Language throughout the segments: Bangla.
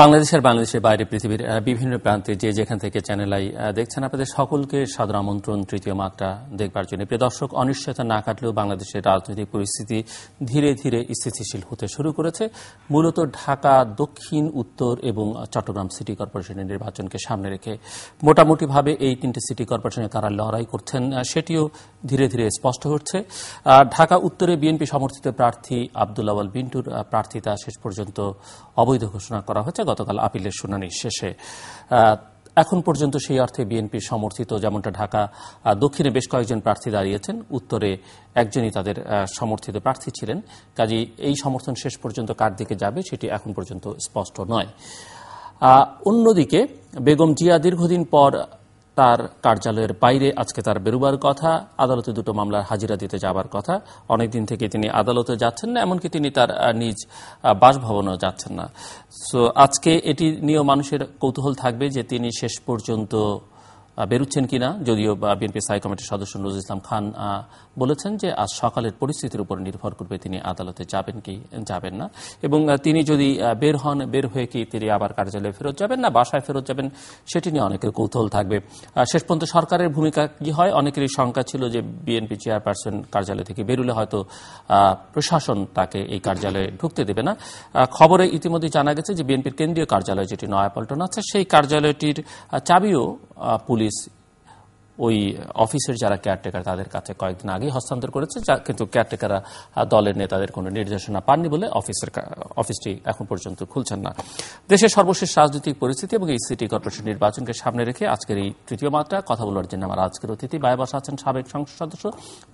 বাংলাদেশের বাংলাদেশের বাইরে পৃথিবীর বিভিন্ন প্রান্তে যে যেখান থেকে চ্যানেল আই দেখছেন আপনাদের সকলকে সাদর আমন্ত্রণ তৃতীয় মাত্রা দেখবার জন্য প্রিয় দর্শক অনিশ্চয়তা না কাটলেও বাংলাদেশের রাজনৈতিক পরিস্থিতি ধীরে ধীরে স্থিতিশীল হতে শুরু করেছে মূলত ঢাকা দক্ষিণ উত্তর এবং চট্টগ্রাম সিটি কর্পোরেশনের নির্বাচনকে সামনে রেখে মোটামুটিভাবে এই তিনটি সিটি কর্পোরেশনে তারা লড়াই করছেন সেটিও ধীরে ধীরে স্পষ্ট হচ্ছে ঢাকা উত্তরে বিএনপি সমর্থিত প্রার্থী আবদুল্লাওয়াল বিন্টুর প্রার্থিতা শেষ পর্যন্ত অবৈধ ঘোষণা করা হয়েছে গতকাল আপিলের শুনানি শেষে এখন পর্যন্ত সেই অর্থে বিএনপি সমর্থিত যেমনটা ঢাকা দক্ষিণে বেশ কয়েকজন প্রার্থী দাঁড়িয়েছেন উত্তরে একজনই তাদের সমর্থিত প্রার্থী ছিলেন কাজে এই সমর্থন শেষ পর্যন্ত কার দিকে যাবে সেটি এখন পর্যন্ত স্পষ্ট নয় অন্যদিকে বেগম জিয়া দীর্ঘদিন পর তার কার্যালয়ের বাইরে আজকে তার বেরুবার কথা আদালতে দুটো মামলার হাজিরা দিতে যাবার কথা অনেকদিন থেকে তিনি আদালতে যাচ্ছেন না এমনকি তিনি তার নিজ বাসভবনেও যাচ্ছেন না সো আজকে এটি নিয়েও মানুষের কৌতূহল থাকবে যে তিনি শেষ পর্যন্ত বেরুচ্ছেন কিনা যদিও বিএনপি সাই কমিটির সদস্য নজর ইসলাম খান বলেছেন যে আজ সকালের পরিস্থিতির উপর নির্ভর করবে তিনি আদালতে যাবেন কি যাবেন না এবং তিনি যদি বের হন বের হয়ে কি তিনি আবার কার্যালয়ে ফেরত যাবেন না বাসায় ফেরত যাবেন সেটি নিয়ে অনেকের কৌতূহল থাকবে শেষ পর্যন্ত সরকারের ভূমিকা কি হয় অনেকেরই শঙ্কা ছিল যে বিএনপি চেয়ারপারসন কার্যালয় থেকে বেরুলে হয়তো প্রশাসন তাকে এই কার্যালয়ে ঢুকতে দেবে না খবরে ইতিমধ্যে জানা গেছে যে বিএনপির কেন্দ্রীয় কার্যালয় যেটি নয়াপল্টন আছে সেই কার্যালয়টির চাবিও a polícia. ওই অফিসের যারা কেয়ারটেকার তাদের কাছে কয়েকদিন আগেই হস্তান্তর করেছে যা কিন্তু কেয়ারটেকাররা দলের নেতাদের কোনো নির্দেশনা পাননি বলে অফিসের অফিসটি এখন পর্যন্ত খুলছেন না দেশের সর্বশেষ রাজনৈতিক পরিস্থিতি এবং এই সিটি কর্পোরেশন নির্বাচনকে সামনে রেখে আজকের এই তৃতীয় মাত্রা কথা বলার জন্য আমার আজকের অতিথি বায়বাস আছেন সাবেক সংসদ সদস্য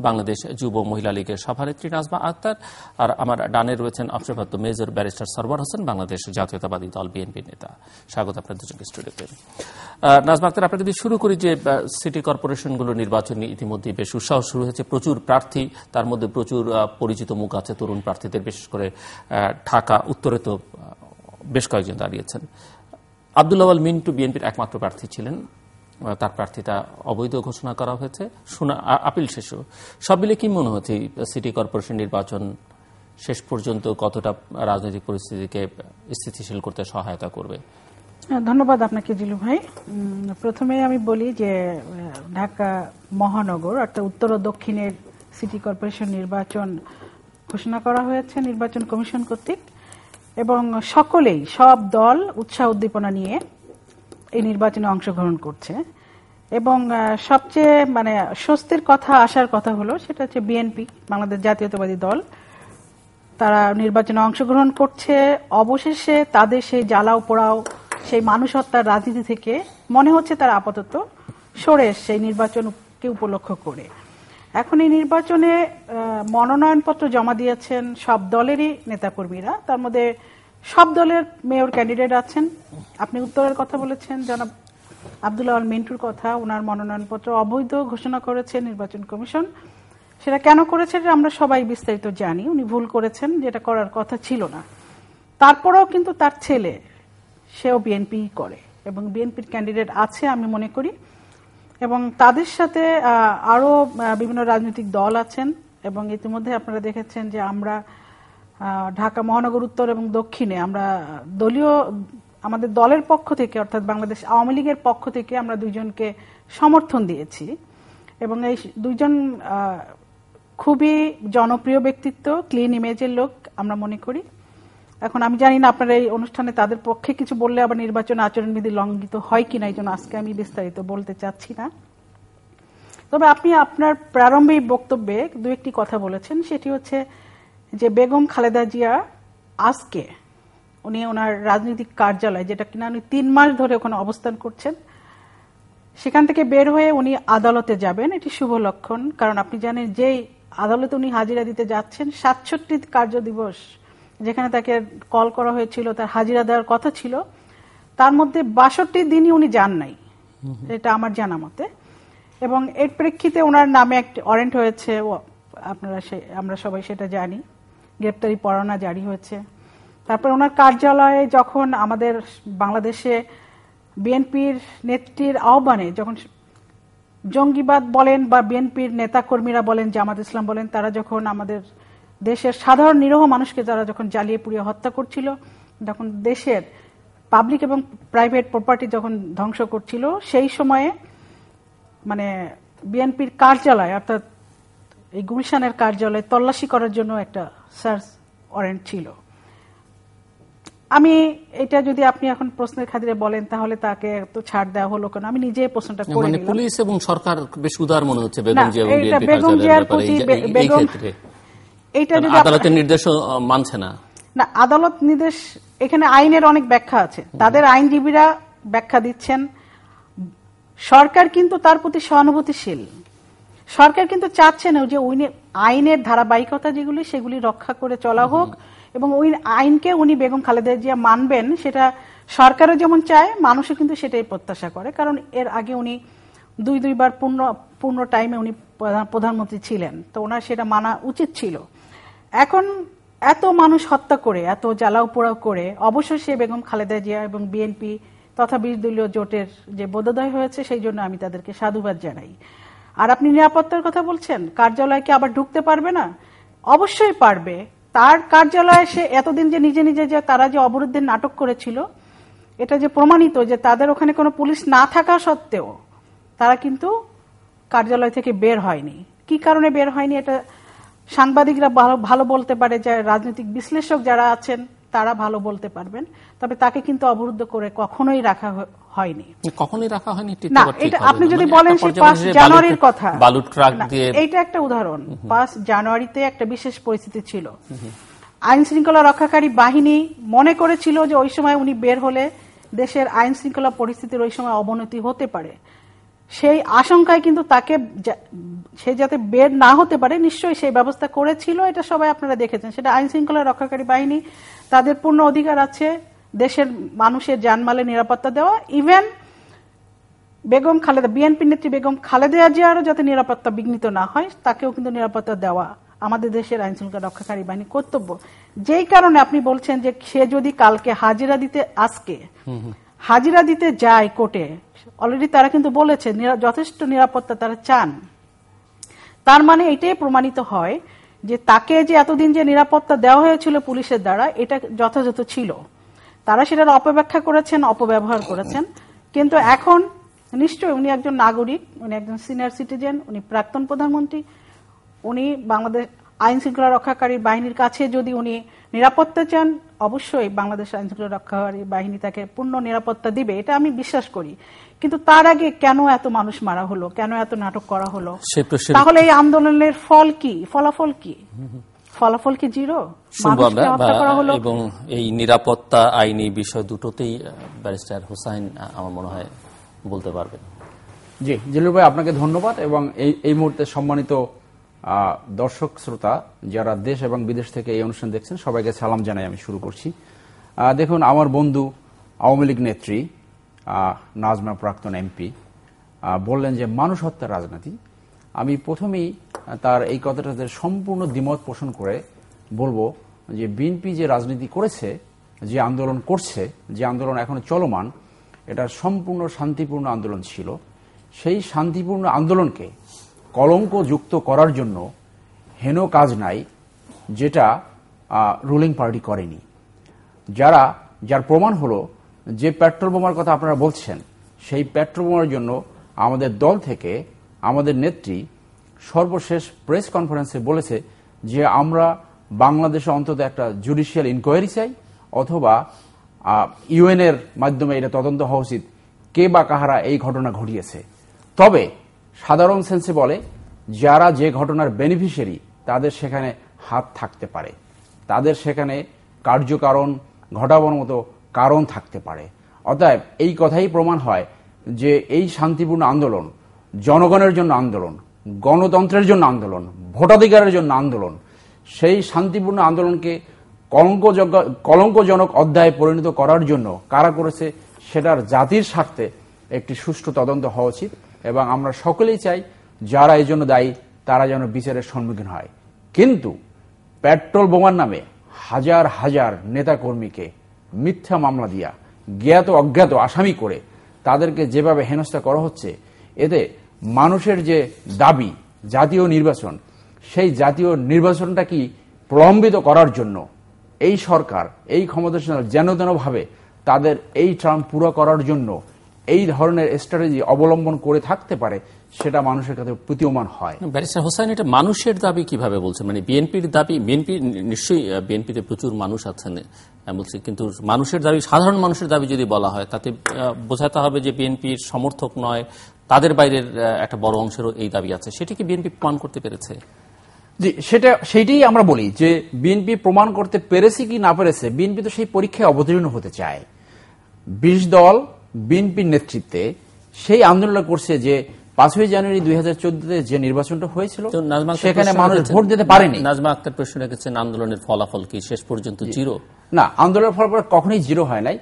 বাংলাদেশ যুব মহিলা লীগের সভানেত্রী নাজমা আক্তার আর আমার ডানে রয়েছেন অবসরপ্রাপ্ত মেজর ব্যারিস্টার সরবার হোসেন বাংলাদেশ জাতীয়তাবাদী দল বিএনপি নেতা স্বাগত আপনার দুজনকে স্টুডিওতে নাজমা আক্তার আপনাকে যদি শুরু করি যে সিটি কর্পোরেশনগুলো নির্বাচনে ইতিমধ্যে বেশ উৎসাহ শুরু হয়েছে প্রচুর প্রার্থী তার মধ্যে প্রচুর পরিচিত মুখ আছে তরুণ প্রার্থীদের বিশেষ করে ঢাকা উত্তরে তো বেশ কয়েকজন দাঁড়িয়েছেন আবদুল্লাওয়াল মিন্টু বিএনপির একমাত্র প্রার্থী ছিলেন তার প্রার্থীতা অবৈধ ঘোষণা করা হয়েছে শোনা আপিল শেষও সব মিলে কি মনে হচ্ছে সিটি কর্পোরেশন নির্বাচন শেষ পর্যন্ত কতটা রাজনৈতিক পরিস্থিতিকে স্থিতিশীল করতে সহায়তা করবে ধন্যবাদ আপনাকে জিলু ভাই প্রথমে আমি বলি যে ঢাকা মহানগর অর্থাৎ উত্তর ও দক্ষিণের সিটি কর্পোরেশন নির্বাচন ঘোষণা করা হয়েছে নির্বাচন কমিশন কর্তৃক এবং সকলেই সব দল উৎসাহ উদ্দীপনা নিয়ে এই নির্বাচনে অংশগ্রহণ করছে এবং সবচেয়ে মানে স্বস্তির কথা আসার কথা হলো সেটা হচ্ছে বিএনপি বাংলাদেশ জাতীয়তাবাদী দল তারা নির্বাচনে অংশগ্রহণ করছে অবশেষে তাদের সেই জ্বালাও পোড়াও সেই মানুষ হত্যার রাজনীতি থেকে মনে হচ্ছে তারা আপাতত সরে এসছে নির্বাচনকে উপলক্ষ করে এখন এই নির্বাচনে মনোনয়নপত্র জমা দিয়েছেন সব দলেরই নেতাকর্মীরা তার মধ্যে সব দলের মেয়র ক্যান্ডিডেট আছেন আপনি উত্তরের কথা বলেছেন জনাব আবদুল্লাহ মিন্টুর কথা ওনার মনোনয়নপত্র অবৈধ ঘোষণা করেছে নির্বাচন কমিশন সেটা কেন করেছে আমরা সবাই বিস্তারিত জানি উনি ভুল করেছেন যেটা করার কথা ছিল না তারপরেও কিন্তু তার ছেলে সেও বিএনপি করে এবং বিএনপির ক্যান্ডিডেট আছে আমি মনে করি এবং তাদের সাথে আরও বিভিন্ন রাজনৈতিক দল আছেন এবং ইতিমধ্যে আপনারা দেখেছেন যে আমরা ঢাকা মহানগর উত্তর এবং দক্ষিণে আমরা দলীয় আমাদের দলের পক্ষ থেকে অর্থাৎ বাংলাদেশ আওয়ামী লীগের পক্ষ থেকে আমরা দুইজনকে সমর্থন দিয়েছি এবং এই দুইজন খুবই জনপ্রিয় ব্যক্তিত্ব ক্লিন ইমেজের লোক আমরা মনে করি এখন আমি জানি না আপনার এই অনুষ্ঠানে তাদের পক্ষে কিছু বললে আবার নির্বাচন আচরণবিধি লঙ্ঘিত হয় কিনা এই জন্য আজকে আমি বিস্তারিত বলতে চাচ্ছি না তবে আপনি আপনার প্রারম্ভিক বক্তব্যে দু একটি কথা বলেছেন সেটি হচ্ছে যে বেগম খালেদা জিয়া আজকে উনি ওনার রাজনৈতিক কার্যালয় যেটা কিনা উনি তিন মাস ধরে ওখানে অবস্থান করছেন সেখান থেকে বের হয়ে উনি আদালতে যাবেন এটি শুভ লক্ষণ কারণ আপনি জানেন যে আদালতে উনি হাজিরা দিতে যাচ্ছেন সাতষট্টি কার্য দিবস যেখানে তাকে কল করা হয়েছিল তার হাজিরা দেওয়ার কথা ছিল তার মধ্যে বাষট্টি দিনই উনি যান নাই এটা আমার জানা মতে এবং এর প্রেক্ষিতে ওনার নামে একটি ওয়ারেন্ট হয়েছে আপনারা আমরা সবাই সেটা জানি গ্রেপ্তারি পরোয়ানা জারি হয়েছে তারপর ওনার কার্যালয়ে যখন আমাদের বাংলাদেশে বিএনপির নেত্রীর আহ্বানে যখন জঙ্গিবাদ বলেন বা বিএনপির নেতা কর্মীরা বলেন জামাত ইসলাম বলেন তারা যখন আমাদের দেশের সাধারণ নিরহ মানুষকে যারা যখন জ্বালিয়ে পুড়িয়ে হত্যা করছিল যখন দেশের পাবলিক এবং প্রাইভেট প্রপার্টি যখন ধ্বংস করছিল সেই সময়ে মানে বিএনপির কার্যালয় অর্থাৎ এই গুলশানের কার্যালয়ে তল্লাশি করার জন্য একটা সার্চ ওয়ারেন্ট ছিল আমি এটা যদি আপনি এখন প্রশ্নের খাতিরে বলেন তাহলে তাকে তো ছাড় দেওয়া হলো কেন আমি নিজে প্রশ্নটা করে মানে পুলিশ এবং সরকার বেশ উদার মনে হচ্ছে বেগম জিয়ার প্রতি বেগম মানে আদালতের নির্দেশ মানছে না না আদালত নির্দেশ এখানে আইনের অনেক ব্যাখ্যা আছে তাদের আইনজীবীরা ব্যাখ্যা দিচ্ছেন সরকার কিন্তু তার প্রতি সহানুভূতিশীল সরকার কিন্তু চাচ্ছে না যে আইনের ধারাবাহিকতা যেগুলি সেগুলি রক্ষা করে চলা হোক এবং ওই আইনকে উনি বেগম খালেদা জিয়া মানবেন সেটা সরকারও যেমন চায় মানুষও কিন্তু সেটাই প্রত্যাশা করে কারণ এর আগে উনি দুই দুইবার পূর্ণ পূর্ণ টাইমে উনি প্রধানমন্ত্রী ছিলেন তো ওনার সেটা মানা উচিত ছিল এখন এত মানুষ হত্যা করে এত জ্বালাও পোড়াও করে অবশেষে বেগম খালেদা জিয়া এবং বিএনপি তথা বিশ দলীয় জোটের যে বোধোদয় হয়েছে সেই জন্য আমি তাদেরকে সাধুবাদ জানাই আর আপনি নিরাপত্তার কথা বলছেন কার্যালয় কি আবার ঢুকতে পারবে না অবশ্যই পারবে তার কার্যালয়ে সে এতদিন যে নিজে নিজে যে তারা যে অবরুদ্ধের নাটক করেছিল এটা যে প্রমাণিত যে তাদের ওখানে কোনো পুলিশ না থাকা সত্ত্বেও তারা কিন্তু কার্যালয় থেকে বের হয়নি কি কারণে বের হয়নি এটা সাংবাদিকরা ভালো বলতে পারে যে রাজনৈতিক বিশ্লেষক যারা আছেন তারা ভালো বলতে পারবেন তবে তাকে কিন্তু অবরুদ্ধ করে কখনোই রাখা হয়নি কখনোই রাখা হয়নি না এটা আপনি যদি মানে বলেন সে পাঁচ জানুয়ারির কথা বালু এইটা একটা উদাহরণ পাঁচ জানুয়ারিতে একটা বিশেষ পরিস্থিতি ছিল আইন শৃঙ্খলা রক্ষাকারী বাহিনী মনে করেছিল যে ওই সময় উনি বের হলে দেশের আইন শৃঙ্খলা পরিস্থিতির ওই সময় অবনতি হতে পারে সেই আশঙ্কায় কিন্তু তাকে সে যাতে বের না হতে পারে নিশ্চয়ই সেই ব্যবস্থা করেছিল এটা সবাই আপনারা দেখেছেন সেটা আইন শৃঙ্খলা রক্ষাকারী বাহিনী তাদের পূর্ণ অধিকার আছে দেশের মানুষের জানমালের নিরাপত্তা দেওয়া ইভেন বেগম খালেদা বিএনপি নেত্রী বেগম খালেদা জিয়ারও যাতে নিরাপত্তা বিঘ্নিত না হয় তাকেও কিন্তু নিরাপত্তা দেওয়া আমাদের দেশের আইন শৃঙ্খলা রক্ষাকারী বাহিনী কর্তব্য যেই কারণে আপনি বলছেন যে সে যদি কালকে হাজিরা দিতে আজকে হাজিরা দিতে যায় কোর্টে অলরেডি তারা কিন্তু বলেছে যথেষ্ট নিরাপত্তা তারা চান তার মানে এটাই প্রমাণিত হয় যে তাকে যে এতদিন যে নিরাপত্তা দেওয়া হয়েছিল পুলিশের দ্বারা এটা যথাযথ ছিল তারা সেটার অপব্যাখ্যা করেছেন অপব্যবহার করেছেন কিন্তু এখন নিশ্চয়ই উনি একজন নাগরিক উনি একজন সিনিয়র সিটিজেন উনি প্রাক্তন প্রধানমন্ত্রী উনি বাংলাদেশ আইন শৃঙ্খলা রক্ষাকারী বাহিনীর কাছে যদি উনি নিরাপত্তা চান অবশ্যই বাংলাদেশ আইন শৃঙ্খলা রক্ষাকারী বাহিনী তাকে পূর্ণ নিরাপত্তা দিবে এটা আমি বিশ্বাস করি কিন্তু তার আগে কেন এত মানুষ মারা হলো কেন এত নাটক করা হলো তাহলে এই আন্দোলনের ফল কি ফলাফল কি ফলাফল কি জিরো এবং এই নিরাপত্তা আইনি বিষয় দুটোতেই ব্যারিস্টার হুসাইন আমার মনে হয় বলতে পারবেন জি জিলুর ভাই আপনাকে ধন্যবাদ এবং এই মুহূর্তে সম্মানিত দর্শক শ্রোতা যারা দেশ এবং বিদেশ থেকে এই অনুষ্ঠান দেখছেন সবাইকে সালাম জানাই আমি শুরু করছি দেখুন আমার বন্ধু আওয়ামী লীগ নেত্রী নাজমা প্রাক্তন এমপি বললেন যে মানুষ হত্যার রাজনীতি আমি প্রথমেই তার এই কথাটাতে সম্পূর্ণ দ্বিমত পোষণ করে বলবো যে বিএনপি যে রাজনীতি করেছে যে আন্দোলন করছে যে আন্দোলন এখন চলমান এটা সম্পূর্ণ শান্তিপূর্ণ আন্দোলন ছিল সেই শান্তিপূর্ণ আন্দোলনকে কলঙ্ক যুক্ত করার জন্য হেন কাজ নাই যেটা রুলিং পার্টি করেনি যারা যার প্রমাণ হলো যে পেট্রোল বোমার কথা আপনারা বলছেন সেই পেট্রোল বোমার জন্য আমাদের দল থেকে আমাদের নেত্রী সর্বশেষ প্রেস কনফারেন্সে বলেছে যে আমরা বাংলাদেশে অন্তত একটা জুডিশিয়াল ইনকোয়ারি চাই অথবা ইউএনের মাধ্যমে এটা তদন্ত হওয়া উচিত কে বা কাহারা এই ঘটনা ঘটিয়েছে তবে সাধারণ সেন্সে বলে যারা যে ঘটনার বেনিফিশিয়ারি তাদের সেখানে হাত থাকতে পারে তাদের সেখানে কার্যকারণ ঘটাবার মতো কারণ থাকতে পারে অতএব এই কথাই প্রমাণ হয় যে এই শান্তিপূর্ণ আন্দোলন জনগণের জন্য আন্দোলন গণতন্ত্রের জন্য আন্দোলন ভোটাধিকারের জন্য আন্দোলন সেই শান্তিপূর্ণ আন্দোলনকে কলঙ্কযজ্ঞ কলঙ্কজনক অধ্যায়ে পরিণত করার জন্য কারা করেছে সেটার জাতির স্বার্থে একটি সুষ্ঠু তদন্ত হওয়া উচিত এবং আমরা সকলেই চাই যারা এই জন্য দায়ী তারা যেন বিচারের সম্মুখীন হয় কিন্তু পেট্রোল বোমার নামে হাজার হাজার নেতাকর্মীকে মিথ্যা মামলা দিয়া জ্ঞাত অজ্ঞাত আসামি করে তাদেরকে যেভাবে হেনস্থা করা হচ্ছে এতে মানুষের যে দাবি জাতীয় নির্বাচন সেই জাতীয় নির্বাচনটা কি প্রলম্বিত করার জন্য এই সরকার এই ক্ষমতাসীন যেন তেনভাবে তাদের এই ট্রাম্প পুরো করার জন্য এই ধরনের স্ট্র্যাটেজি অবলম্বন করে থাকতে পারে সেটা মানুষের কাছে প্রতীয়মান হয় ব্যারিস্টার হোসাইন এটা মানুষের দাবি কিভাবে বলছেন মানে বিএনপির দাবি বিএনপি নিশ্চয়ই বিএনপিতে প্রচুর মানুষ আছেন বলছি কিন্তু মানুষের দাবি সাধারণ মানুষের দাবি যদি বলা হয় তাতে বোঝাতে হবে যে বিএনপির সমর্থক নয় তাদের বাইরের একটা বড় অংশেরও এই দাবি আছে সেটি কি বিএনপি প্রমাণ করতে পেরেছে জি সেটা সেইটাই আমরা বলি যে বিএনপি প্রমাণ করতে পেরেছে কি না পেরেছে বিএনপি তো সেই পরীক্ষায় অবতীর্ণ হতে চায় বিশ দল বিএনপির নেতৃত্বে সেই আন্দোলন করছে যে পাঁচই জানুয়ারি দুই হাজার চোদ্দতে যে নির্বাচনটা হয়েছিল সেখানে মানুষ ভোট দিতে পারেনি নাজমা আক্তার প্রশ্ন রেখেছেন আন্দোলনের ফলাফল কি শেষ পর্যন্ত জিরো না আন্দোলনের ফলাফল কখনই জিরো হয় নাই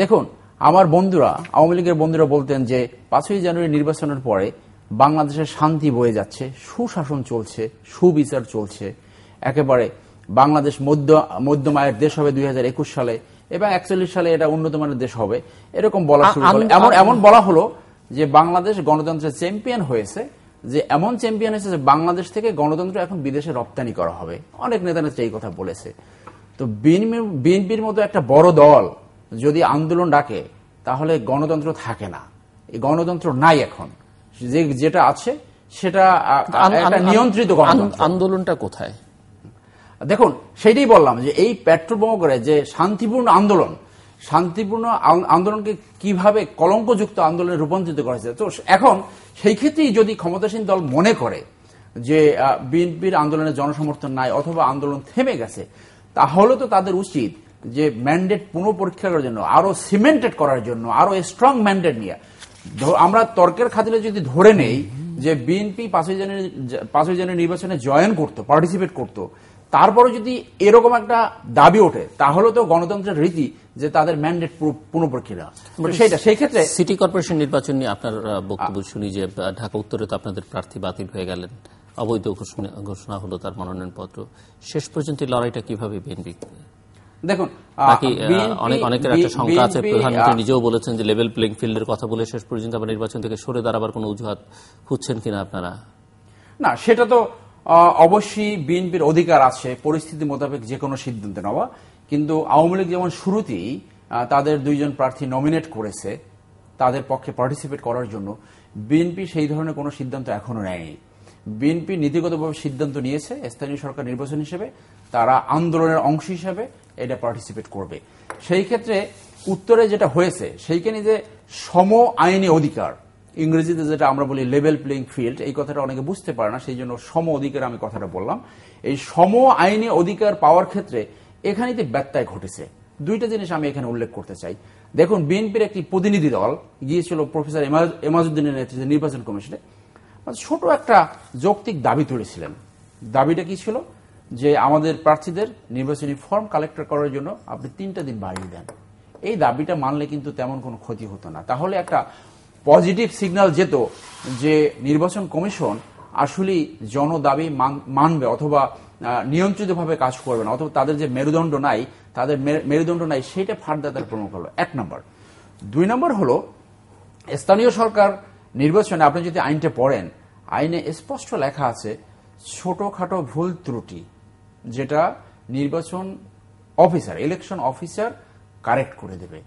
দেখুন আমার বন্ধুরা আওয়ামী লীগের বন্ধুরা বলতেন যে পাঁচই জানুয়ারি নির্বাচনের পরে বাংলাদেশের শান্তি বয়ে যাচ্ছে সুশাসন চলছে সুবিচার চলছে একেবারে বাংলাদেশ মধ্য মধ্যমায়ের দেশ হবে দুই সালে এবং একচল্লিশ সালে এটা উন্নত মানের দেশ হবে এরকম বলা শুরু এমন এমন বলা হলো যে বাংলাদেশ গণতন্ত্রের চ্যাম্পিয়ন হয়েছে যে এমন চ্যাম্পিয়ন হয়েছে যে বাংলাদেশ থেকে গণতন্ত্র এখন বিদেশে রপ্তানি করা হবে অনেক নেতা নেত্রী এই কথা বলেছে তো বিএনপির মতো একটা বড় দল যদি আন্দোলন ডাকে তাহলে গণতন্ত্র থাকে না এই গণতন্ত্র নাই এখন যে যেটা আছে সেটা নিয়ন্ত্রিত আন্দোলনটা কোথায় দেখুন সেটাই বললাম যে এই পেট্রোল করে যে শান্তিপূর্ণ আন্দোলন শান্তিপূর্ণ আন্দোলনকে কিভাবে কলঙ্কযুক্ত আন্দোলনে রূপান্তরিত করেছে তো এখন সেই ক্ষেত্রেই যদি ক্ষমতাসীন দল মনে করে যে বিএনপির আন্দোলনে জনসমর্থন নাই অথবা আন্দোলন থেমে গেছে তাহলে তো তাদের উচিত যে ম্যান্ডেট পুনঃপরীক্ষা করার জন্য আরো সিমেন্টেড করার জন্য আরো স্ট্রং ম্যান্ডেট নিয়ে আমরা তর্কের খাতিরে যদি ধরে নেই যে বিএনপি পাঁচই জানুয়ারি পাঁচই জানুয়ারি নির্বাচনে জয়েন করতো পার্টিসিপেট করতো তারপরে যদি এরকম একটা দাবি ওঠে তাহলে তো গণতন্ত্রের রীতি যে তাদের ম্যান্ডেট পুনঃপ্রক্রিয়া সেটা সেই ক্ষেত্রে সিটি কর্পোরেশন নির্বাচন নিয়ে আপনার বক্তব্য শুনি যে ঢাকা উত্তরে তো আপনাদের প্রার্থী বাতিল হয়ে গেলেন অবৈধ ঘোষণা হলো তার মনোনয়নপত্র শেষ পর্যন্ত লড়াইটা কিভাবে বিএনপি দেখুন অনেক অনেকের একটা শঙ্কা আছে প্রধানমন্ত্রী নিজেও বলেছেন যে লেভেল প্লেইং ফিল্ডের কথা বলে শেষ পর্যন্ত আবার নির্বাচন থেকে সরে দাঁড়াবার কোনো অজুহাত খুঁজছেন কিনা আপনারা না সেটা তো অবশ্যই বিএনপির অধিকার আছে পরিস্থিতি মোতাবেক যে কোনো সিদ্ধান্ত নেওয়া কিন্তু আওয়ামী লীগ যেমন শুরুতেই তাদের দুইজন প্রার্থী নমিনেট করেছে তাদের পক্ষে পার্টিসিপেট করার জন্য বিএনপি সেই ধরনের কোনো সিদ্ধান্ত এখনো নেয়নি বিএনপি নীতিগতভাবে সিদ্ধান্ত নিয়েছে স্থানীয় সরকার নির্বাচন হিসেবে তারা আন্দোলনের অংশ হিসেবে এটা পার্টিসিপেট করবে সেই ক্ষেত্রে উত্তরে যেটা হয়েছে সেইখানে যে সম আইনি অধিকার ইংরেজিতে যেটা আমরা বলি লেভেল প্লেইং ফিল্ড এই কথাটা অনেকে বুঝতে পারে না সেই জন্য সম অধিকার আমি কথাটা বললাম এই সম আইনে অধিকার পাওয়ার ক্ষেত্রে এখানে ব্যত্যয় ঘটেছে দুইটা জিনিস আমি এখানে উল্লেখ করতে চাই দেখুন বিএনপির একটি প্রতিনিধি দল গিয়েছিল প্রফেসর এমাজুদ্দিনের নেতৃত্বে নির্বাচন কমিশনে মানে ছোট একটা যৌক্তিক দাবি তুলেছিলেন দাবিটা কি ছিল যে আমাদের প্রার্থীদের নির্বাচনী ফর্ম কালেক্ট করার জন্য আপনি তিনটা দিন বাড়িয়ে দেন এই দাবিটা মানলে কিন্তু তেমন কোনো ক্ষতি হতো না তাহলে একটা পজিটিভ সিগন্যাল যেত যে নির্বাচন কমিশন আসলেই জনদাবি মানবে অথবা নিয়ন্ত্রিতভাবে কাজ করবে না অথবা তাদের যে মেরুদণ্ড নাই তাদের মেরুদণ্ড নাই সেটা তার প্রমুখ হলো এক নম্বর দুই নম্বর হলো স্থানীয় সরকার নির্বাচনে আপনি যদি আইনটা পড়েন আইনে স্পষ্ট লেখা আছে ছোটখাটো ভুল ত্রুটি যেটা নির্বাচন অফিসার ইলেকশন অফিসার কারেক্ট করে দেবে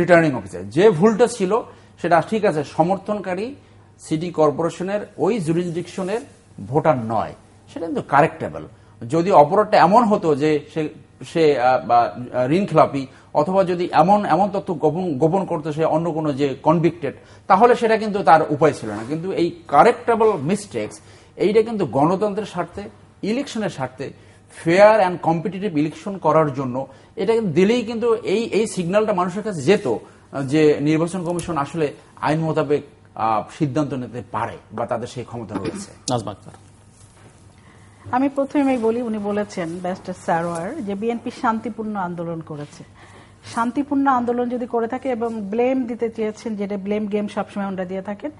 রিটার্নিং হ্যাঁ, অফিসার যে ভুলটা ছিল সেটা ঠিক আছে সমর্থনকারী সিটি কর্পোরেশনের ওই জুরিসডিকশনের ভোটার নয় সেটা কিন্তু কারেক্টেবল যদি অপরাধটা এমন হতো যে সে সে ঋণ খেলাপি অথবা যদি এমন এমন তথ্য গোপন গোপন করতো সে অন্য কোনো যে কনভিক্টেড তাহলে সেটা কিন্তু তার উপায় ছিল না কিন্তু এই কারেক্টেবল মিস্টেক্স এইটা কিন্তু গণতন্ত্রের স্বার্থে ইলেকশনের স্বার্থে ফেয়ার অ্যান্ড কম্পিটিটিভ ইলেকশন করার জন্য এটা কিন্তু দিলেই কিন্তু এই এই সিগন্যালটা মানুষের কাছে যেত যে নির্বাচন কমিশন আসলে আইন মোতাবেক সিদ্ধান্ত নিতে পারে বা তাদের সেই ক্ষমতা রয়েছে আমি প্রথমেই বলি উনি বলেছেন ব্যাস্টার সারোয়ার যে বিএনপি শান্তিপূর্ণ আন্দোলন করেছে শান্তিপূর্ণ আন্দোলন যদি করে থাকে এবং ব্লেম দিতে চেয়েছেন যেটা ব্লেম গেম সবসময় ওনারা দিয়ে থাকেন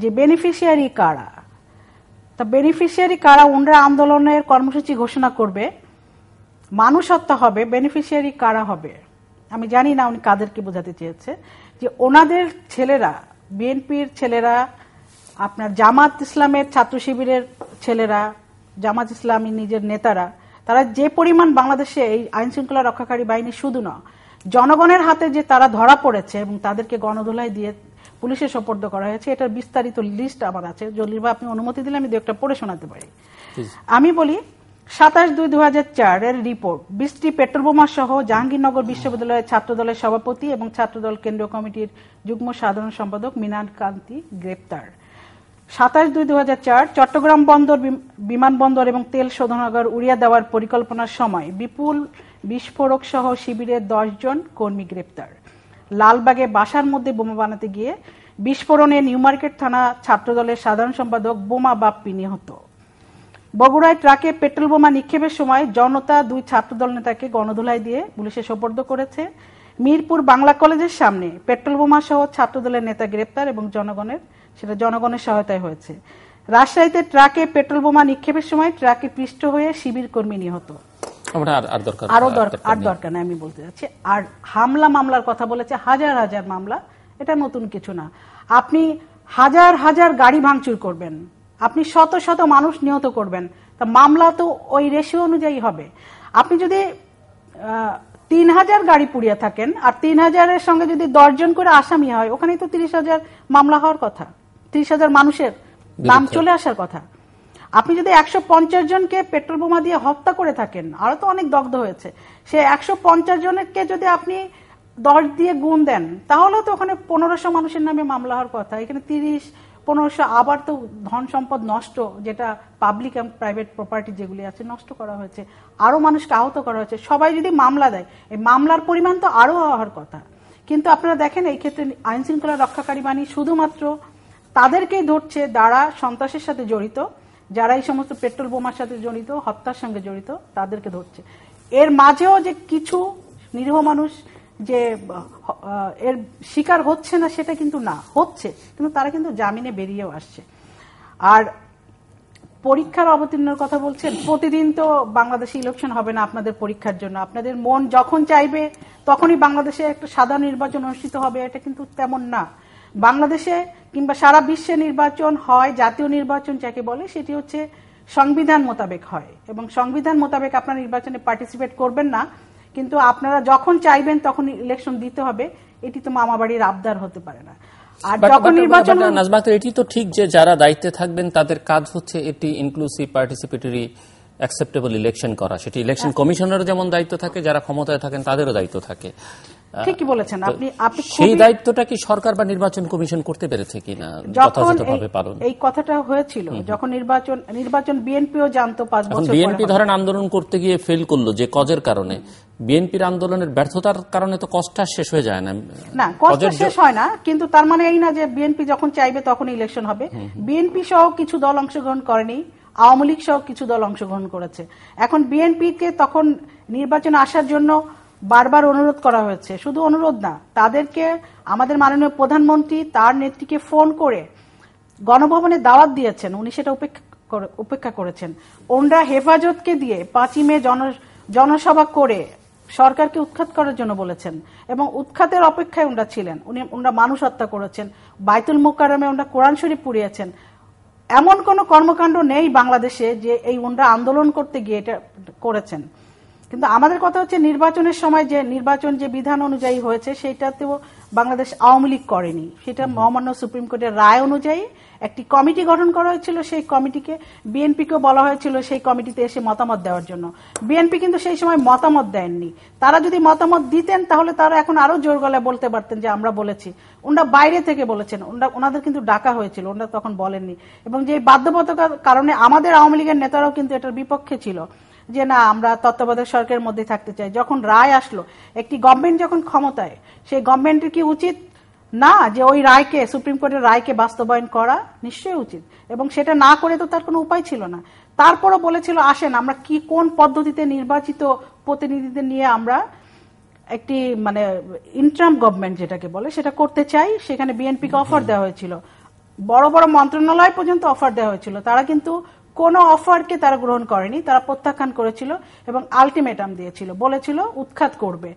যে বেনিফিশিয়ারি কারা তা বেনিফিশিয়ারি কারা ওনারা আন্দোলনের কর্মসূচি ঘোষণা করবে মানুষত্ব হবে বেনিফিশিয়ারি কারা হবে আমি জানি না উনি কাদেরকে বোঝাতে চেয়েছে যে ওনাদের ছেলেরা বিএনপির ছেলেরা আপনার জামাত ইসলামের ছাত্র শিবিরের ছেলেরা জামাত ইসলামী নিজের নেতারা তারা যে পরিমাণ বাংলাদেশে এই আইন শৃঙ্খলা রক্ষাকারী বাহিনী শুধু না জনগণের হাতে যে তারা ধরা পড়েছে এবং তাদেরকে গণধোলায় দিয়ে পুলিশে সোপর্দ করা হয়েছে এটার বিস্তারিত লিস্ট আমার আছে বা আপনি অনুমতি দিলে আমি দু একটা পড়ে শোনাতে পারি আমি বলি সাতাশ দুই দু এর রিপোর্ট বিশটি পেট্রোবোমা সহ জাহাঙ্গীরনগর বিশ্ববিদ্যালয়ের ছাত্রদলের সভাপতি এবং ছাত্রদল কেন্দ্রীয় কমিটির যুগ্ম সাধারণ সম্পাদক মিনান কান্তি গ্রেপ্তার সাতাশ দুই দু চট্টগ্রাম বন্দর বিমানবন্দর এবং তেল শোধনাগার উড়িয়ে দেওয়ার পরিকল্পনার সময় বিপুল বিস্ফোরক সহ শিবিরের জন কর্মী গ্রেপ্তার লালবাগে বাসার মধ্যে বোমা বানাতে গিয়ে বিস্ফোরণে নিউমার্কেট থানা ছাত্রদলের সাধারণ সম্পাদক বোমা বাপ্পি নিহত বগুড়ায় ট্রাকে পেট্রোল বোমা নিক্ষেপের সময় জনতা দুই ছাত্রদল নেতাকে গণধুলাই দিয়ে পুলিশে সোপর্দ করেছে মিরপুর বাংলা কলেজের সামনে পেট্রোল বোমা সহ ছাত্রদলের নেতা গ্রেপ্তার এবং জনগণের সেটা জনগণের সহায়তায় হয়েছে রাজশাহীতে ট্রাকে পেট্রোল বোমা নিক্ষেপের সময় ট্রাকে পৃষ্ঠ হয়ে শিবির কর্মী নিহত আরো আর দরকার নেই আমি বলতে চাচ্ছি আর হামলা মামলার কথা বলেছে হাজার হাজার মামলা এটা নতুন কিছু না আপনি হাজার হাজার গাড়ি ভাঙচুর করবেন আপনি শত শত মানুষ নিহত করবেন তা মামলা তো ওই রেশিও অনুযায়ী হবে আপনি যদি তিন হাজার গাড়ি পুড়িয়ে থাকেন আর তিন হাজারের সঙ্গে যদি দশজন করে আসামি হয় ওখানেই তো তিরিশ হাজার মামলা হওয়ার কথা তিরিশ হাজার মানুষের নাম চলে আসার কথা আপনি যদি একশো পঞ্চাশ জনকে পেট্রোল বোমা দিয়ে হত্যা করে থাকেন আরো তো অনেক দগ্ধ হয়েছে সে একশো পঞ্চাশ জনকে যদি আপনি দশ দিয়ে গুণ দেন তাহলে তো ওখানে পনেরোশো মানুষের নামে মামলা হওয়ার কথা এখানে তিরিশ পনেরোশো আবার তো ধন সম্পদ নষ্ট যেটা পাবলিক এবং প্রাইভেট প্রপার্টি যেগুলি আছে নষ্ট করা হয়েছে আরও মানুষকে আহত করা হয়েছে সবাই যদি মামলা দেয় এই মামলার পরিমাণ তো আরও হওয়ার কথা কিন্তু আপনারা দেখেন এই ক্ষেত্রে আইন শৃঙ্খলা রক্ষাকারী বাণী শুধুমাত্র তাদেরকেই ধরছে দ্বারা সন্ত্রাসের সাথে জড়িত যারা এই সমস্ত পেট্রোল বোমার সাথে জড়িত হত্যার সঙ্গে জড়িত তাদেরকে ধরছে এর মাঝেও যে কিছু নিরীহ মানুষ যে এর শিকার হচ্ছে না সেটা কিন্তু না হচ্ছে কিন্তু তারা কিন্তু জামিনে বেরিয়েও আসছে আর পরীক্ষার অবতীর্ণের কথা বলছেন প্রতিদিন তো বাংলাদেশে ইলেকশন হবে না আপনাদের পরীক্ষার জন্য আপনাদের মন যখন চাইবে তখনই বাংলাদেশে একটা সাদা নির্বাচন অনুষ্ঠিত হবে এটা কিন্তু তেমন না বাংলাদেশে কিংবা সারা বিশ্বে নির্বাচন হয় জাতীয় নির্বাচন যাকে বলে সেটি হচ্ছে সংবিধান মোতাবেক হয় এবং সংবিধান মোতাবেক আপনার নির্বাচনে পার্টিসিপেট করবেন না কিন্তু আপনারা যখন চাইবেন তখন ইলেকশন দিতে হবে এটি তো মামা বাড়ির আবদার হতে পারে না আর নির্বাচন এটি তো ঠিক যে যারা দায়িত্বে থাকবেন তাদের কাজ হচ্ছে এটি ইনক্লুসিভ পার্টিসিপেটরি অ্যাকসেপ্টেবল ইলেকশন করা সেটি ইলেকশন কমিশনেরও হ্যাঁ। যেমন দায়িত্ব থাকে যারা ক্ষমতায় থাকেন তাদেরও দায়িত্ব থাকে ঠিকই বলেছেন আপনি আপনি সেই দায়িত্বটা কি সরকার বা নির্বাচন কমিশন করতে পেরেছে কিনা যথাযথভাবে পালন এই কথাটা হয়েছিল যখন নির্বাচন নির্বাচন বিএনপিও জানতো পাঁচ বছর বিএনপি ধরেন আন্দোলন করতে গিয়ে ফেল করলো যে কজের কারণে বিএনপির আন্দোলনের ব্যর্থতার কারণে তো শেষ হয়ে যায় না না কষ্ট শেষ হয় না কিন্তু তার মানে এই না যে বিএনপি যখন চাইবে তখন ইলেকশন হবে বিএনপি সহ কিছু দল অংশগ্রহণ করেনি আওয়ামী লীগ সহ কিছু দল অংশগ্রহণ করেছে এখন বিএনপিকে তখন নির্বাচনে আসার জন্য বারবার অনুরোধ করা হয়েছে শুধু অনুরোধ না তাদেরকে আমাদের মাননীয় প্রধানমন্ত্রী তার নেত্রীকে ফোন করে গণভবনে দাওয়াত দিয়েছেন উনি সেটা উপেক্ষা উপেক্ষা করেছেন ওনরা হেফাজতকে দিয়ে পাঁচই মে জনসভা করে সরকারকে উৎখাত করার জন্য বলেছেন এবং উৎখাতের অপেক্ষায় ওনরা ছিলেন উনি ওনরা মানুষ হত্যা করেছেন বাইতুল মোকারমে ওনরা কোরআন শরীফ পুড়িয়েছেন এমন কোনো কর্মকাণ্ড নেই বাংলাদেশে যে এই ওনরা আন্দোলন করতে গিয়ে এটা করেছেন কিন্তু আমাদের কথা হচ্ছে নির্বাচনের সময় যে নির্বাচন যে বিধান অনুযায়ী হয়েছে সেটাতেও বাংলাদেশ আওয়ামী লীগ করেনি সেটা মহামান্য সুপ্রিম কোর্টের রায় অনুযায়ী একটি কমিটি গঠন করা হয়েছিল সেই কমিটিকে বিএনপিকেও বলা হয়েছিল সেই কমিটিতে এসে মতামত দেওয়ার জন্য বিএনপি কিন্তু সেই সময় মতামত দেননি তারা যদি মতামত দিতেন তাহলে তারা এখন আরো জোর গলায় বলতে পারতেন যে আমরা বলেছি ওনারা বাইরে থেকে বলেছেন ওনারা ওনাদের কিন্তু ডাকা হয়েছিল ওনারা তখন বলেননি এবং যে বাধ্যবাধকতার কারণে আমাদের আওয়ামী লীগের নেতারাও কিন্তু এটার বিপক্ষে ছিল যে না আমরা তত্ত্বাবধায়ক সরকারের মধ্যে থাকতে চাই যখন রায় আসলো একটি গভর্নমেন্ট যখন ক্ষমতায় সেই গভর্নমেন্টের কি উচিত না যে ওই রায়কে সুপ্রিম কোর্টের রায়কে বাস্তবায়ন করা নিশ্চয়ই উচিত এবং সেটা না করে তো তার কোনো উপায় ছিল না তারপরও বলেছিল আসেন আমরা কি কোন পদ্ধতিতে নির্বাচিত প্রতিনিধিদের নিয়ে আমরা একটি মানে ইন্টার্ম গভর্নমেন্ট যেটাকে বলে সেটা করতে চাই সেখানে বিএনপিকে অফার দেওয়া হয়েছিল বড় বড় মন্ত্রণালয় পর্যন্ত অফার দেওয়া হয়েছিল তারা কিন্তু কোন অফারকে তারা গ্রহণ করেনি তারা প্রত্যাখ্যান করেছিল এবং আলটিমেটাম দিয়েছিল বলেছিল উৎখাত করবে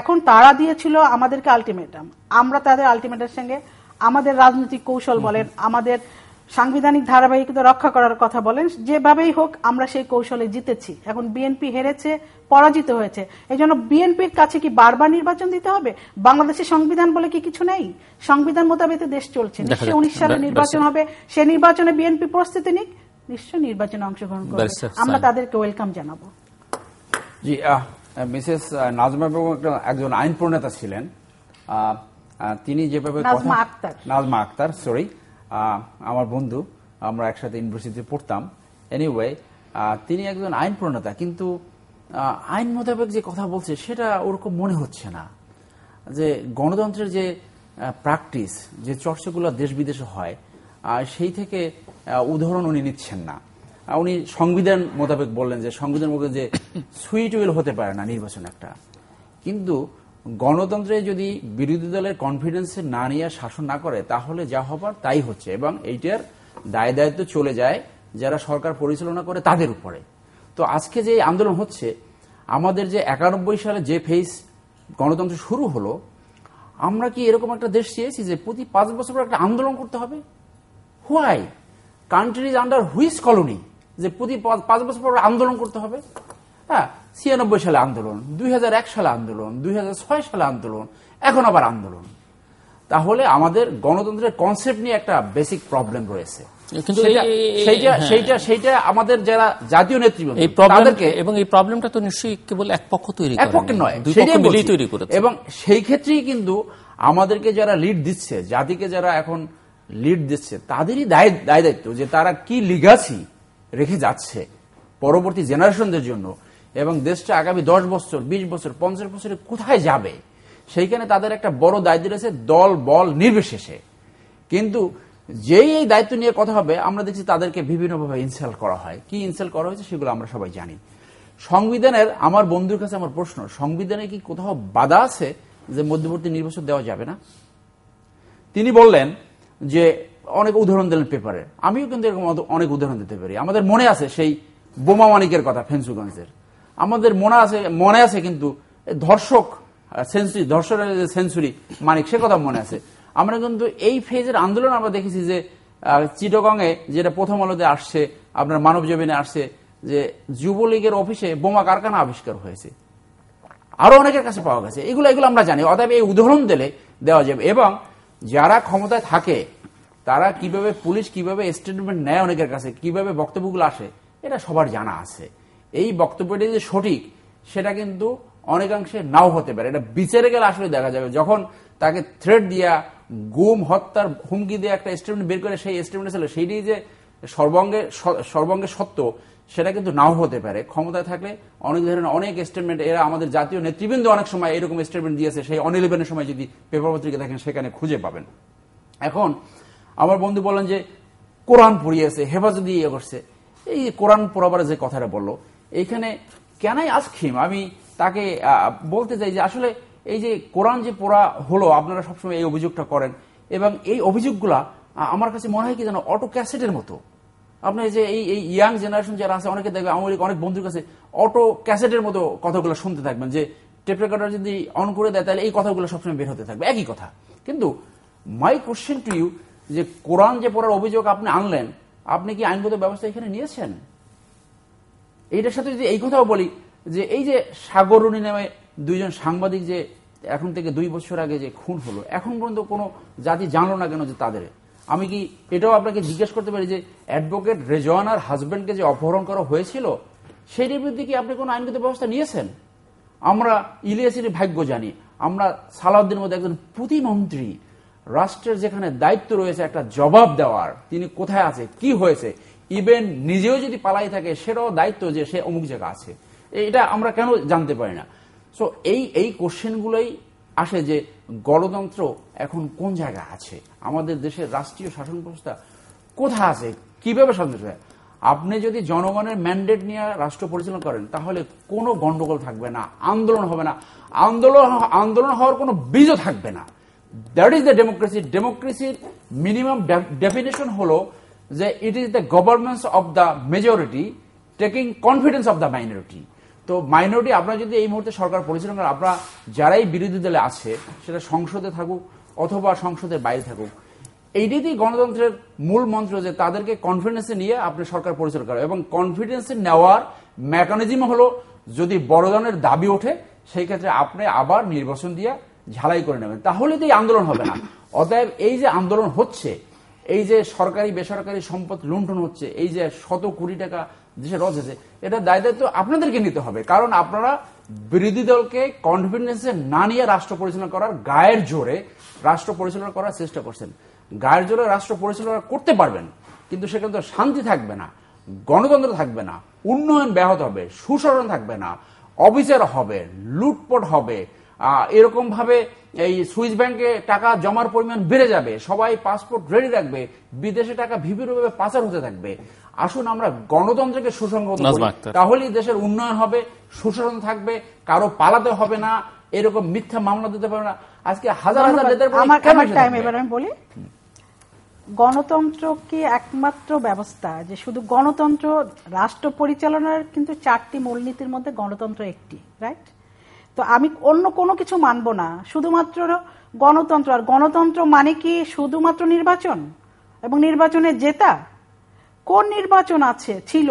এখন তারা দিয়েছিল আমাদেরকে আলটিমেটাম আমরা তাদের আলটিমেটার সঙ্গে আমাদের রাজনৈতিক কৌশল বলেন আমাদের সাংবিধানিক ধারাবাহিকতা রক্ষা করার কথা বলেন যেভাবেই হোক আমরা সেই কৌশলে জিতেছি এখন বিএনপি হেরেছে পরাজিত হয়েছে এই জন্য বিএনপির কাছে কি বারবার নির্বাচন দিতে হবে বাংলাদেশের সংবিধান বলে কি কিছু নেই সংবিধান মোতাবেক দেশ চলছে উনিশ সালে নির্বাচন হবে সে নির্বাচনে বিএনপি প্রস্তুতি নিক নিশ্চয় নির্বাচনে অংশগ্রহণ করবে আমরা তাদেরকে ওয়েলকাম জানাবো জি মিসেস নাজমা বেগম একজন আইন প্রণেতা ছিলেন তিনি যেভাবে নাজমা আক্তার সরি আমার বন্ধু আমরা একসাথে ইউনিভার্সিটিতে পড়তাম এনিওয়ে তিনি একজন আইন প্রণেতা কিন্তু আইন মোতাবেক যে কথা বলছে সেটা ওরকম মনে হচ্ছে না যে গণতন্ত্রের যে প্র্যাকটিস যে চর্চাগুলো দেশ বিদেশে হয় সেই থেকে উদাহরণ উনি নিচ্ছেন না উনি সংবিধান মোতাবেক বললেন যে সংবিধান মোতাবেক যে সুইট উইল হতে পারে না নির্বাচন একটা কিন্তু গণতন্ত্রে যদি বিরোধী দলের কনফিডেন্সে না নিয়ে শাসন না করে তাহলে যা হবার তাই হচ্ছে এবং এইটার দায় দায়িত্ব চলে যায় যারা সরকার পরিচালনা করে তাদের উপরে তো আজকে যে আন্দোলন হচ্ছে আমাদের যে একানব্বই সালে যে ফেস গণতন্ত্র শুরু হলো আমরা কি এরকম একটা দেশ চেয়েছি যে প্রতি পাঁচ বছর একটা আন্দোলন করতে হবে why countries under whose colony যে প্রতি পাঁচ বছর পর আন্দোলন করতে হবে হ্যাঁ ছিয়ানব্বই সালে আন্দোলন দুই সালে আন্দোলন দুই সালে আন্দোলন এখন আবার আন্দোলন তাহলে আমাদের গণতন্ত্রের কনসেপ্ট নিয়ে একটা বেসিক প্রবলেম রয়েছে এবং এবং সেই ক্ষেত্রেই কিন্তু আমাদেরকে যারা লিড দিচ্ছে জাতিকে যারা এখন লিড দিচ্ছে তাদেরই দায় দায় দায়িত্ব যে তারা কি লিগাসি রেখে যাচ্ছে পরবর্তী জেনারেশনদের জন্য এবং দেশটা আগামী দশ বছর ২০ বছর পঞ্চাশ বছরে কোথায় যাবে সেইখানে তাদের একটা বড় দায়িত্ব রয়েছে দল বল নির্বিশেষে কিন্তু যেই এই দায়িত্ব নিয়ে কথা হবে আমরা দেখছি তাদেরকে বিভিন্নভাবে ইনসাল করা হয় কি ইনসাল করা হয়েছে সেগুলো আমরা সবাই জানি সংবিধানের আমার বন্ধুর কাছে আমার প্রশ্ন সংবিধানে কি কোথাও বাধা আছে যে মধ্যবর্তী নির্বাচন দেওয়া যাবে না তিনি বললেন যে অনেক উদাহরণ দিলেন পেপারে আমিও কিন্তু এরকম অনেক উদাহরণ দিতে পারি আমাদের মনে আছে সেই বোমা মানিকের কথা ফেন্সুগঞ্জের আমাদের মনে আছে মনে আছে কিন্তু ধর্ষক সেঞ্চুরি ধর্ষকের যে সেঞ্চুরি মানিক সে কথা মনে আছে আমরা কিন্তু এই ফেজের আন্দোলন আমরা দেখেছি যে চিটগংয়ে যেটা প্রথম আলোতে আসছে আপনার মানব জমিনে আসছে যে যুবলীগের অফিসে বোমা কারখানা আবিষ্কার হয়েছে আরো অনেকের কাছে পাওয়া গেছে এগুলো এগুলো আমরা জানি অতএব এই উদাহরণ দিলে দেওয়া যাবে এবং যারা ক্ষমতায় থাকে তারা কিভাবে পুলিশ কিভাবে স্টেটমেন্ট নেয় অনেকের কাছে কিভাবে বক্তব্যগুলো আসে এটা সবার জানা আছে এই বক্তব্যটি যে সঠিক সেটা কিন্তু অনেকাংশে নাও হতে পারে এটা বিচারে গেলে আসলে দেখা যাবে যখন তাকে থ্রেট দিয়া গুম হত্যার হুমকি দিয়ে একটা স্টেটমেন্ট বের করে সেই স্টেটমেন্ট ছিল সেইটি যে সর্বাঙ্গে সর্বাঙ্গে সত্য সেটা কিন্তু নাও হতে পারে ক্ষমতায় থাকলে অনেক ধরনের অনেক স্টেটমেন্ট এরা আমাদের জাতীয় নেতৃবৃন্দ অনেক সময় এরকম স্টেটমেন্ট দিয়েছে সেই অন ইলেভেনের সময় যদি পেপার পত্রিকা দেখেন সেখানে খুঁজে পাবেন এখন আমার বন্ধু বলেন যে কোরআন পড়িয়েছে হেফাজত দিয়ে ইয়ে করছে এই কোরআন পড়াবার যে কথাটা বললো এইখানে কেনাই আসখিম আমি তাকে বলতে চাই যে আসলে এই যে কোরআন যে পড়া হলো আপনারা সবসময় এই অভিযোগটা করেন এবং এই অভিযোগগুলা আমার কাছে মনে হয় কি যেন অটো ক্যাসেটের মতো আপনি যে এই এই ইয়াং জেনারেশন যারা আছে অনেকে দেখবেন আমার অনেক বন্ধুর কাছে অটো ক্যাসেটের মতো কথাগুলো শুনতে থাকবেন যে টেপ রেকর্ডার যদি অন করে দেয় তাহলে এই কথাগুলো সবসময় বের হতে থাকবে একই কথা কিন্তু মাই কোশ্চেন টু ইউ যে কোরআন যে পড়ার অভিযোগ আপনি আনলেন আপনি কি আইনগত ব্যবস্থা এখানে নিয়েছেন এইটার সাথে যদি এই কথাও বলি যে এই যে সাগরণী নামে দুইজন সাংবাদিক যে এখন থেকে দুই বছর আগে যে খুন হলো এখন পর্যন্ত কোনো জাতি জানলো না কেন যে তাদের আমি কি এটাও আপনাকে জিজ্ঞেস করতে পারি যে অ্যাডভোকেট রেজওয়ানার হাজব্যান্ডকে যে অপহরণ করা হয়েছিল সেটির বিরুদ্ধে কি আপনি কোনো আইনগত ব্যবস্থা নিয়েছেন আমরা ইলিয়াসির ভাগ্য জানি আমরা সালাউদ্দিনের মধ্যে একজন প্রতিমন্ত্রী রাষ্ট্রের যেখানে দায়িত্ব রয়েছে একটা জবাব দেওয়ার তিনি কোথায় আছে কি হয়েছে ইভেন নিজেও যদি পালাই থাকে সেটাও দায়িত্ব যে সে অমুক জায়গা আছে এটা আমরা কেন জানতে পারি না সো এই এই কোশ্চেনগুলোই আসে যে গণতন্ত্র এখন কোন জায়গায় আছে আমাদের দেশের রাষ্ট্রীয় শাসন ব্যবস্থা কোথা আছে কিভাবে হয় আপনি যদি জনগণের ম্যান্ডেট নিয়ে রাষ্ট্র পরিচালনা করেন তাহলে কোনো গন্ডগোল থাকবে না আন্দোলন হবে না আন্দোলন আন্দোলন হওয়ার কোনো বীজও থাকবে না দ্যাট ইজ দ্য ডেমোক্রেসি ডেমোক্রেসির মিনিমাম ডেফিনেশন হলো যে it is the governments of the majority taking confidence of the minority তো মাইনরিটি আপনার যদি এই মুহূর্তে সরকার পরিচালনা করেন আপনার যারাই বিরোধী দলে আছে সেটা সংসদে থাকুক অথবা সংসদের বাইরে থাকুক এইটিতেই গণতন্ত্রের মূল মন্ত্র যে তাদেরকে কনফিডেন্সে নিয়ে আপনি সরকার পরিচালনা করেন এবং কনফিডেন্সে নেওয়ার মেকানিজম হলো যদি বড় ধরনের দাবি ওঠে সেই ক্ষেত্রে আপনি আবার নির্বাচন দিয়ে ঝালাই করে নেবেন তাহলে তো এই আন্দোলন হবে না অতএব এই যে আন্দোলন হচ্ছে এই যে সরকারি বেসরকারি সম্পদ লুণ্ঠন হচ্ছে এই যে শত কোটি টাকা দেশে আছে এটা দায় দায়িত্ব আপনাদেরকে নিতে হবে কারণ আপনারা বিরোধী দলকে কনফিডেন্সে না নিয়ে রাষ্ট্র পরিচালনা করার গায়ের জোরে রাষ্ট্র পরিচালনা করার চেষ্টা করছেন গায়ের জোরে রাষ্ট্র পরিচালনা করতে পারবেন কিন্তু সেখানে তো শান্তি থাকবে না গণতন্ত্র থাকবে না উন্নয়ন ব্যাহত হবে সুশরণ থাকবে না অবিচার হবে লুটপট হবে এরকম ভাবে এই সুইস ব্যাংকে টাকা জমার পরিমাণ বেড়ে যাবে সবাই পাসপোর্ট রেডি রাখবে বিদেশে টাকা বিভিন্নভাবে পাচার হতে থাকবে আসুন আমরা গণতন্ত্রকে সুসংগত তাহলেই দেশের উন্নয়ন হবে সুশাসন থাকবে কারো পালাতে হবে না এরকম মিথ্যা মামলা দিতে পারবে না আজকে হাজার হাজার আমার টাইম এবার আমি বলি গণতন্ত্র কি একমাত্র ব্যবস্থা যে শুধু গণতন্ত্র রাষ্ট্র পরিচালনার কিন্তু চারটি মূলনীতির মধ্যে গণতন্ত্র একটি রাইট তো আমি অন্য কোনো কিছু মানব না শুধুমাত্র গণতন্ত্র আর গণতন্ত্র মানে কি শুধুমাত্র নির্বাচন এবং নির্বাচনে জেতা কোন নির্বাচন আছে ছিল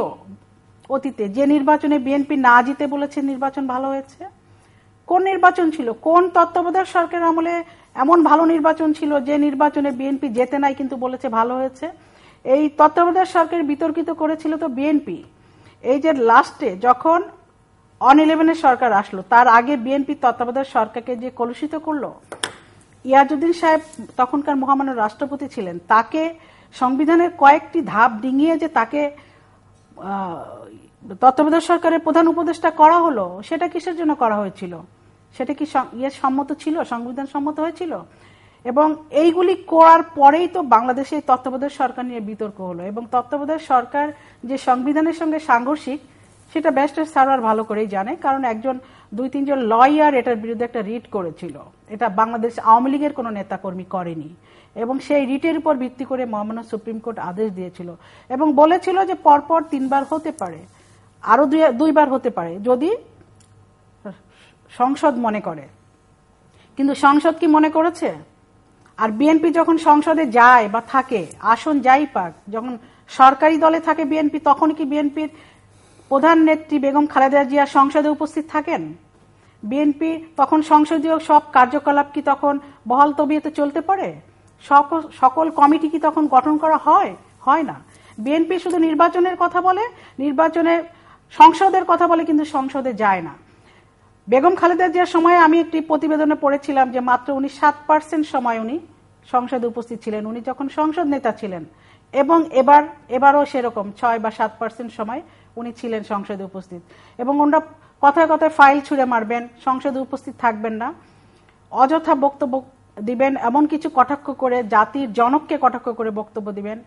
অতীতে যে নির্বাচনে বিএনপি না জিতে বলেছে নির্বাচন ভালো হয়েছে কোন নির্বাচন ছিল কোন তত্ত্বাবধায়ক সরকার আমলে এমন ভালো নির্বাচন ছিল যে নির্বাচনে বিএনপি জেতে নাই কিন্তু বলেছে ভালো হয়েছে এই তত্ত্বাবধায়ক সরকার বিতর্কিত করেছিল তো বিএনপি এই যে লাস্টে যখন অন ইলেভেনের সরকার আসলো তার আগে বিএনপি তত্ত্বাবধায়ক সরকারকে যে কলুষিত করলো ইয়াজুদ্দিন সাহেব তখনকার মহামান্য রাষ্ট্রপতি ছিলেন তাকে সংবিধানের কয়েকটি ধাপ ডিঙিয়ে যে তাকে তত্ত্বাবধায়ক সরকারের প্রধান উপদেষ্টা করা হলো সেটা কিসের জন্য করা হয়েছিল সেটা কি ইয়ে সম্মত ছিল সংবিধান সম্মত হয়েছিল এবং এইগুলি করার পরেই তো বাংলাদেশে তত্ত্বাবধায়ক সরকার নিয়ে বিতর্ক হলো এবং তত্ত্বাবধায়ক সরকার যে সংবিধানের সঙ্গে সাংঘর্ষিক সেটা ব্যারিস্টার সারার ভালো করেই জানে কারণ একজন দুই তিনজন লয়ার এটার বিরুদ্ধে একটা রিট করেছিল এটা বাংলাদেশ আওয়ামী লীগের কোনো নেতাকর্মী করেনি এবং সেই রিটের উপর ভিত্তি করে মহামান্য সুপ্রিম কোর্ট আদেশ দিয়েছিল এবং বলেছিল যে পরপর তিনবার হতে পারে আরও দুইবার হতে পারে যদি সংসদ মনে করে কিন্তু সংসদ কি মনে করেছে আর বিএনপি যখন সংসদে যায় বা থাকে আসন যাই পাক যখন সরকারি দলে থাকে বিএনপি তখন কি বিএনপির প্রধান নেত্রী বেগম খালেদা জিয়া সংসদে উপস্থিত থাকেন বিএনপি তখন সংসদীয় সব কার্যকলাপ কি তখন বহাল তবিয়তে চলতে পারে সকল সকল কমিটি কি তখন গঠন করা হয় হয় না বিএনপি শুধু নির্বাচনের কথা বলে নির্বাচনে সংসদের কথা বলে কিন্তু সংসদে যায় না বেগম খালেদা জিয়ার সময় আমি একটি প্রতিবেদনে পড়েছিলাম যে মাত্র উনি সাত পার্সেন্ট সময় উনি সংসদে উপস্থিত ছিলেন উনি যখন সংসদ নেতা ছিলেন এবং এবার এবারও সেরকম ছয় বা সাত পার্সেন্ট সময় উনি ছিলেন সংসদে উপস্থিত এবং ওনারা কথায় কথায় ফাইল ছুঁড়ে মারবেন সংসদে উপস্থিত থাকবেন না অযথা বক্তব্য দিবেন এমন কিছু কটাক্ষ করে জাতির জনককে কটাক্ষ করে বক্তব্য দিবেন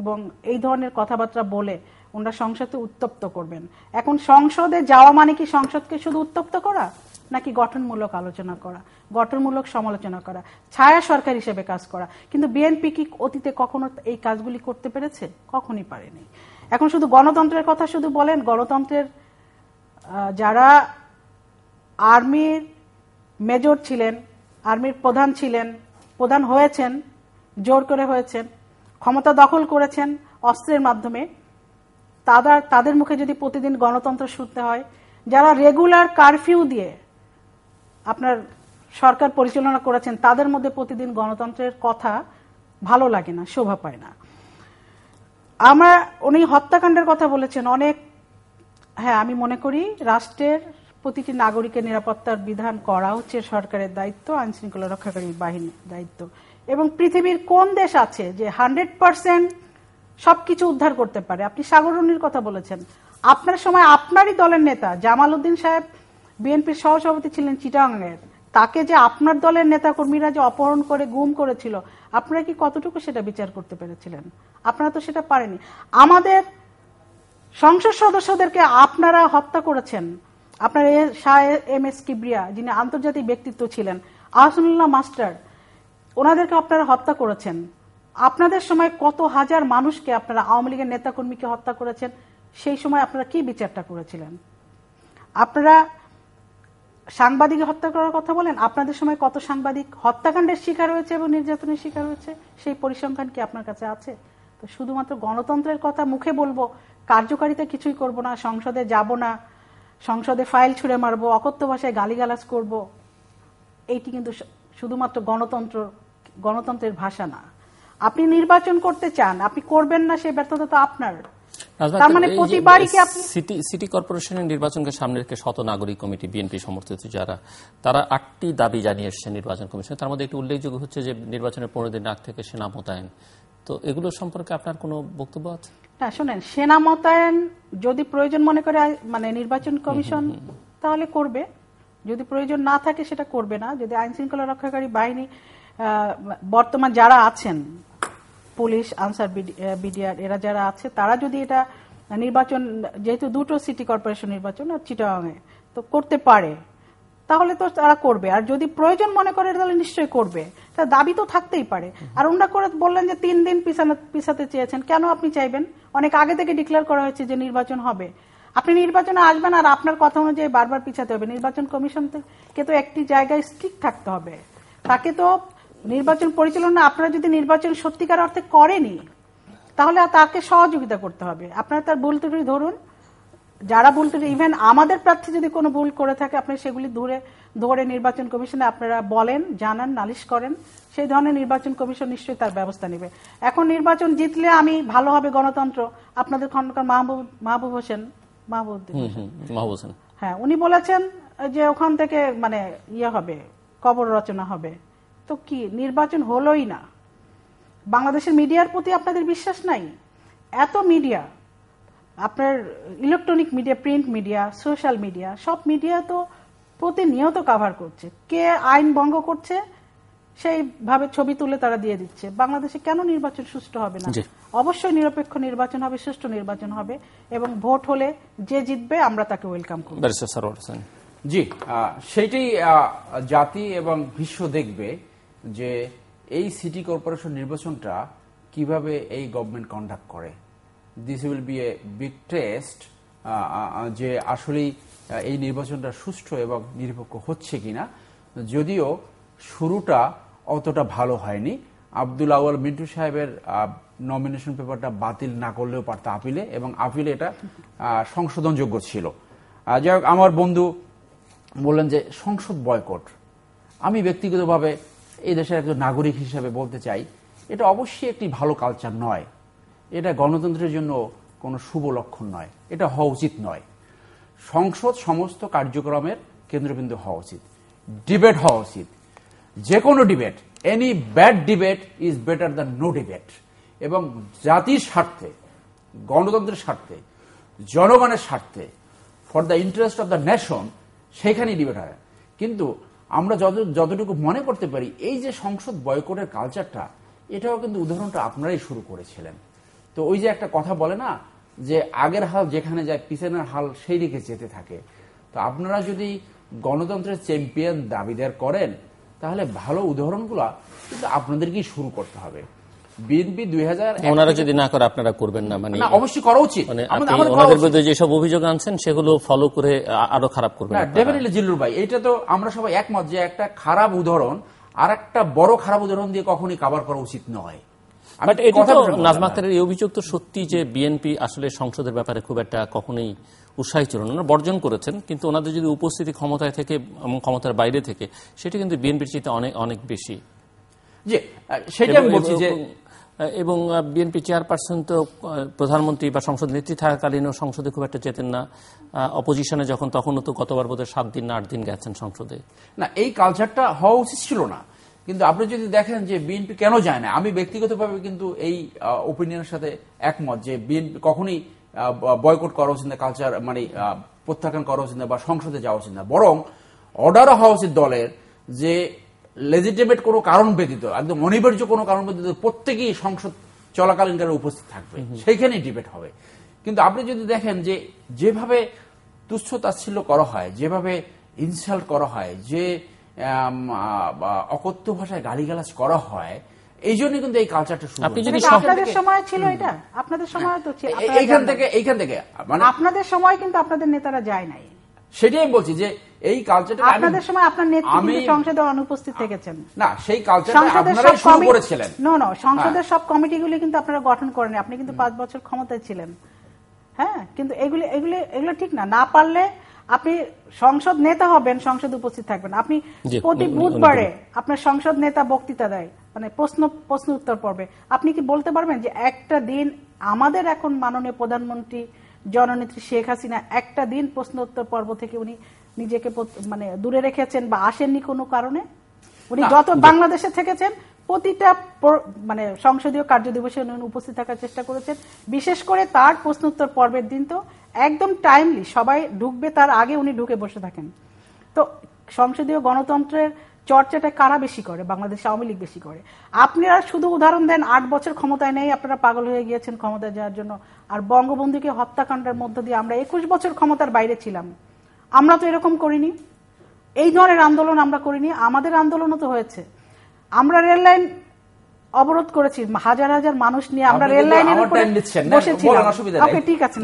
এবং এই ধরনের কথাবার্তা বলে ওনারা সংসদে উত্তপ্ত করবেন এখন সংসদে যাওয়া মানে কি সংসদকে শুধু উত্তপ্ত করা নাকি গঠনমূলক আলোচনা করা গঠনমূলক সমালোচনা করা ছায়া সরকার হিসেবে কাজ করা কিন্তু বিএনপি কি অতীতে কখনো এই কাজগুলি করতে পেরেছে কখনই পারেনি এখন শুধু গণতন্ত্রের কথা শুধু বলেন গণতন্ত্রের যারা আর্মির মেজর ছিলেন আর্মির প্রধান ছিলেন প্রধান হয়েছেন জোর করে হয়েছেন ক্ষমতা দখল করেছেন অস্ত্রের মাধ্যমে তাদের তাদের মুখে যদি প্রতিদিন গণতন্ত্র শুনতে হয় যারা রেগুলার কারফিউ দিয়ে আপনার সরকার পরিচালনা করেছেন তাদের মধ্যে প্রতিদিন গণতন্ত্রের কথা ভালো লাগে না শোভা পায় না আমার উনি হত্যাকাণ্ডের কথা বলেছেন অনেক হ্যাঁ আমি মনে করি রাষ্ট্রের প্রতিটি নাগরিকের নিরাপত্তার বিধান করা হচ্ছে সরকারের দায়িত্ব আইন শৃঙ্খলা রক্ষাকারী বাহিনীর দায়িত্ব এবং পৃথিবীর কোন দেশ আছে যে হান্ড্রেড পার্সেন্ট সবকিছু উদ্ধার করতে পারে আপনি সাগরণীর কথা বলেছেন আপনার সময় আপনারই দলের নেতা জামাল উদ্দিন সাহেব বিএনপির সহসভাপতি ছিলেন চিটাংয়ের তাকে যে আপনার দলের নেতাকর্মীরা যে অপহরণ করে গুম করেছিল আপনারা কি কতটুকু সেটা বিচার করতে পেরেছিলেন আপনারা তো সেটা পারেনি আমাদের সংসদ সদস্যদেরকে আপনারা হত্যা করেছেন আপনার শাহ এম এস কিবরিয়া যিনি আন্তর্জাতিক ব্যক্তিত্ব ছিলেন আহসানুল্লাহ মাস্টার ওনাদেরকে আপনারা হত্যা করেছেন আপনাদের সময় কত হাজার মানুষকে আপনারা আওয়ামী লীগের নেতাকর্মীকে হত্যা করেছেন সেই সময় আপনারা কি বিচারটা করেছিলেন আপনারা সাংবাদিক হত্যা করার কথা বলেন আপনাদের সময় কত সাংবাদিক হত্যাকাণ্ডের শিকার হয়েছে এবং নির্যাতনের শিকার হয়েছে সেই পরিসংখ্যান কি আপনার কাছে আছে তো শুধুমাত্র গণতন্ত্রের কথা মুখে বলবো কার্যকারিতা কিছুই করব না সংসদে যাব না সংসদে ফাইল ছুঁড়ে মারব অকথ্য ভাষায় গালিগালাজ করব এইটি কিন্তু শুধুমাত্র গণতন্ত্র গণতন্ত্রের ভাষা না আপনি নির্বাচন করতে চান আপনি করবেন না সেই ব্যর্থতা তো আপনার তার মানে, মানে প্রতিবারই কি আপনি সিটি সিটি কর্পোরেশনের নির্বাচনকে সামনে রেখে শত নাগরিক কমিটি বিএনপি সমর্থিত যারা তারা আটটি দাবি জানিয়ে এসেছে নির্বাচন কমিশন তার মধ্যে একটি উল্লেখযোগ্য হচ্ছে যে নির্বাচনের পনেরো দিন আগ থেকে সেনা মোতায়েন তো এগুলো সম্পর্কে আপনার কোনো বক্তব্য আছে না শোনেন সেনা মোতায়েন যদি প্রয়োজন মনে করে মানে নির্বাচন কমিশন তাহলে করবে যদি প্রয়োজন না থাকে সেটা করবে না যদি আইন শৃঙ্খলা রক্ষাকারী বাহিনী বর্তমান যারা আছেন পুলিশ আনসার বিডিআর এরা যারা আছে তারা যদি এটা নির্বাচন যেহেতু দুটো সিটি কর্পোরেশন নির্বাচন আর চিটাগাংয়ে তো করতে পারে তাহলে তো তারা করবে আর যদি প্রয়োজন মনে করে তাহলে নিশ্চয়ই করবে তার দাবি তো থাকতেই পারে আর ওনারা করে বললেন যে তিন দিন পিছানো পিছাতে চেয়েছেন কেন আপনি চাইবেন অনেক আগে থেকে ডিক্লেয়ার করা হয়েছে যে নির্বাচন হবে আপনি নির্বাচনে আসবেন আর আপনার কথা অনুযায়ী বারবার পিছাতে হবে নির্বাচন কমিশন কে তো একটি জায়গায় স্ট্রিক থাকতে হবে তাকে তো নির্বাচন পরিচালনা আপনারা যদি নির্বাচন সত্যিকার অর্থে করেনি তাহলে তাকে সহযোগিতা করতে হবে আপনারা তার ভুল ত্রুটি ধরুন যারা ভুল ত্রুটি ইভেন আমাদের প্রার্থী যদি কোনো ভুল করে থাকে আপনি সেগুলি ধরে ধরে নির্বাচন কমিশনে আপনারা বলেন জানান নালিশ করেন সেই ধরনের নির্বাচন কমিশন নিশ্চয়ই তার ব্যবস্থা নেবে এখন নির্বাচন জিতলে আমি ভালো হবে গণতন্ত্র আপনাদের খন্দকার মাহবুব মাহবুব হোসেন মাহবুব হোসেন হ্যাঁ উনি বলেছেন যে ওখান থেকে মানে ইয়ে হবে কবর রচনা হবে তো কি নির্বাচন হলোই না বাংলাদেশের মিডিয়ার প্রতি আপনাদের বিশ্বাস নাই এত মিডিয়া আপনার electronic media print media social media সব মিডিয়া তো প্রতিনিয়ত কাভার করছে কে আইন ভঙ্গ করছে সেইভাবে ছবি তুলে তারা দিয়ে দিচ্ছে বাংলাদেশে কেন নির্বাচন সুষ্ঠু হবে না অবশ্যই নিরপেক্ষ নির্বাচন হবে সুষ্ঠু নির্বাচন হবে এবং ভোট হলে যে জিতবে আমরা তাকে ওয়েলকাম করব জি সেইটাই জাতি এবং বিশ্ব দেখবে যে এই সিটি কর্পোরেশন নির্বাচনটা কিভাবে এই গভর্নমেন্ট কন্ডাক্ট করে this will be a big test যে আসলেই এই নির্বাচনটা সুষ্ঠু এবং নিরপেক্ষ হচ্ছে কিনা যদিও শুরুটা অতটা ভালো হয়নি আব্দুল আউয়াল মিন্টু সাহেবের নমিনেশন পেপারটা বাতিল না করলেও পারত আপিলে এবং আপিলে এটা সংশোধনযোগ্য ছিল যাই হোক আমার বন্ধু বললেন যে সংসদ বয়কট আমি ব্যক্তিগতভাবে এই দেশের একজন নাগরিক হিসেবে বলতে চাই এটা অবশ্যই একটি ভালো কালচার নয় এটা গণতন্ত্রের জন্য কোনো শুভ লক্ষণ নয় এটা হওয়া উচিত নয় সংসদ সমস্ত কার্যক্রমের কেন্দ্রবিন্দু হওয়া উচিত ডিবেট হওয়া উচিত যে কোনো debate any bad debate is better than no debate এবং জাতির স্বার্থে গণতন্ত্রের স্বার্থে জনগণের স্বার্থে for the interest of the nation সেখানেই ডিবেট হয় কিন্তু আমরা যত যতটুকু মনে করতে পারি এই যে সংসদ বয়কটের কালচারটা এটাও কিন্তু উদাহরণটা আপনারাই শুরু করেছিলেন তো ওই যে একটা কথা বলে না যে আগের হাল যেখানে যায় পিছনের হাল সেই দিকে যেতে থাকে তো আপনারা যদি গণতন্ত্রের চ্যাম্পিয়ন দাবিদার করেন তাহলে ভালো উদাহরণগুলো কিন্তু আপনাদেরকেই শুরু করতে হবে মানে মানে খারাপ উদাহরণ আর একটা বড় খারাপ উদাহরণ দিয়ে কখনই কাবার করা উচিত নয় অভিযোগ তো সত্যি যে বিএনপি আসলে সংসদের ব্যাপারে খুব একটা কখনোই উৎসাহী ছিল ওনারা বর্জন করেছেন কিন্তু ওনাদের যদি উপস্থিতি ক্ষমতায় থেকে এবং ক্ষমতার বাইরে থেকে সেটা কিন্তু বিএনপির চেয়ে অনেক অনেক বেশি যে সেটা আমি বলছি যে এবং বিএনপি চেয়ারপারসন তো প্রধানমন্ত্রী বা সংসদ নেত্রী থাকাকালীনও সংসদে খুব একটা যেতেন না অপোজিশনে যখন তখনও তো গতবার বোধহয় সাত দিন না আট দিন গেছেন সংসদে না এই কালচারটা হওয়া উচিত ছিল না কিন্তু আপনি যদি দেখেন যে বিএনপি কেন যায় না আমি ব্যক্তিগতভাবে কিন্তু এই ওপিনিয়নের সাথে একমত যে বিএনপি কখনই বয়কট করা উচিত না কালচার মানে প্রত্যাখ্যান করা উচিত না বা সংসদে যাওয়া উচিত না বরং অর্ডারও হওয়া উচিত দলের যে লেজিটিমেট কোনো কারণ ব্যতীত একদম অনিবার্য কোনো কারণ ব্যতীত প্রত্যেকেই সংসদ চলাকালীন কালে উপস্থিত থাকবে সেইখানেই ডিবেট হবে কিন্তু আপনি যদি দেখেন যে যেভাবে তুচ্ছ তাচ্ছিল্য করা হয় যেভাবে ইনসাল্ট করা হয় যে অকথ্য ভাষায় গালিগালাজ করা হয় এই জন্য কিন্তু এই কালচারটা শুরু আপনি যদি আপনাদের সময় ছিল এটা আপনাদের সময় তো ছিল হ্যাঁ। এইখান থেকে এইখান থেকে মানে আপনাদের সময় কিন্তু আপনাদের নেতারা যায় নাই সেটাই আমি বলছি যে এই কালচারটা আপনাদের সময় আপনার নেতৃত্বে সংসদে অনুপস্থিত থেকেছেন না সেই কালচারটা শুরু করেছিলেন নো নো হ্যাঁ। সংসদের সব কিন্তু আপনারা গঠন করেন আপনি কিন্তু পাঁচ বছর ক্ষমতায় ছিলেন হ্যাঁ কিন্তু এগুলি এগুলি এগুলো ঠিক না না পারলে আপনি সংসদ নেতা হবেন সংসদে উপস্থিত থাকবেন আপনি প্রতি বুধবারে আপনার সংসদ নেতা বক্তৃতা দেয় মানে প্রশ্ন প্রশ্ন উত্তর পর্বে আপনি কি বলতে পারবেন যে একটা দিন আমাদের এখন মাননীয় প্রধানমন্ত্রী জননেত্রী শেখ হাসিনা একটা দিন প্রশ্নোত্তর পর্ব থেকে উনি নিজেকে মানে দূরে রেখেছেন বা আসেননি কোনো কারণে উনি যত বাংলাদেশে থেকেছেন প্রতিটা মানে সংসদীয় কার্য দিবসে উপস্থিত থাকার চেষ্টা করেছেন বিশেষ করে তার প্রশ্নোত্তর পর্বের দিন তো একদম টাইমলি সবাই ঢুকবে তার আগে উনি ঢুকে বসে থাকেন তো সংসদীয় গণতন্ত্রের চর্চাটা কারা বেশি করে বাংলাদেশ আওয়ামী লীগ বেশি করে আপনারা শুধু উদাহরণ দেন আট বছর ক্ষমতায় নেই আপনারা পাগল হয়ে গিয়েছেন ক্ষমতায় যাওয়ার জন্য আর বঙ্গবন্ধুকে হত্যাকাণ্ডের মধ্য দিয়ে আমরা একুশ বছর ক্ষমতার বাইরে ছিলাম আমরা তো এরকম করিনি এই ধরনের আন্দোলন আমরা করিনি আমাদের আন্দোলনও তো হয়েছে আমরা রেললাইন অবরোধ করেছি হাজার হাজার মানুষ নিয়ে আমরা রেল লাইনের উপরে ঠিক আছে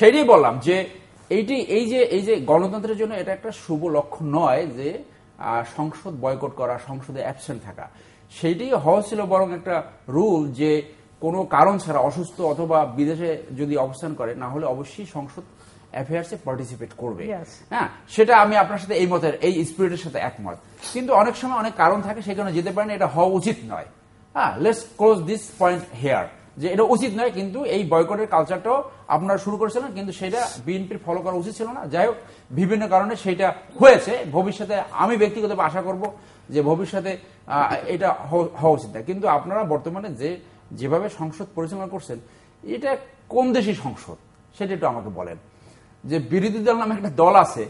সেটাই বললাম যে এইটি এই যে এই যে গণতন্ত্রের জন্য এটা একটা শুভ লক্ষ্য নয় যে সংসদ বয়কট করা সংসদে অ্যাবসেন্ট থাকা সেইটাই হওয়া ছিল বরং একটা রুল যে কোনো কারণ ছাড়া অসুস্থ অথবা বিদেশে যদি অবস্থান করে না হলে অবশ্যই সংসদ অ্যাফেয়ার্সে পার্টিসিপেট করবে হ্যাঁ সেটা আমি আপনার সাথে এই মতের এই স্পিরিটের সাথে একমত কিন্তু অনেক সময় অনেক কারণ থাকে সেখানে যেতে পারেন এটা হওয়া উচিত নয় হ্যাঁ let's close this point here যে এটা উচিত নয় কিন্তু এই বয়কটের কালচারটাও আপনারা শুরু করেছিলেন কিন্তু সেটা বিএনপির ফলো করা উচিত ছিল না যাই হোক বিভিন্ন কারণে সেটা হয়েছে ভবিষ্যতে আমি ব্যক্তিগতভাবে আশা করব যে ভবিষ্যতে এটা হওয়া উচিত কিন্তু আপনারা বর্তমানে যে যেভাবে সংসদ পরিচালনা করছেন এটা কোন দেশি সংসদ সেটা একটু আমাকে বলেন যে বিরোধী দল নামে একটা দল আছে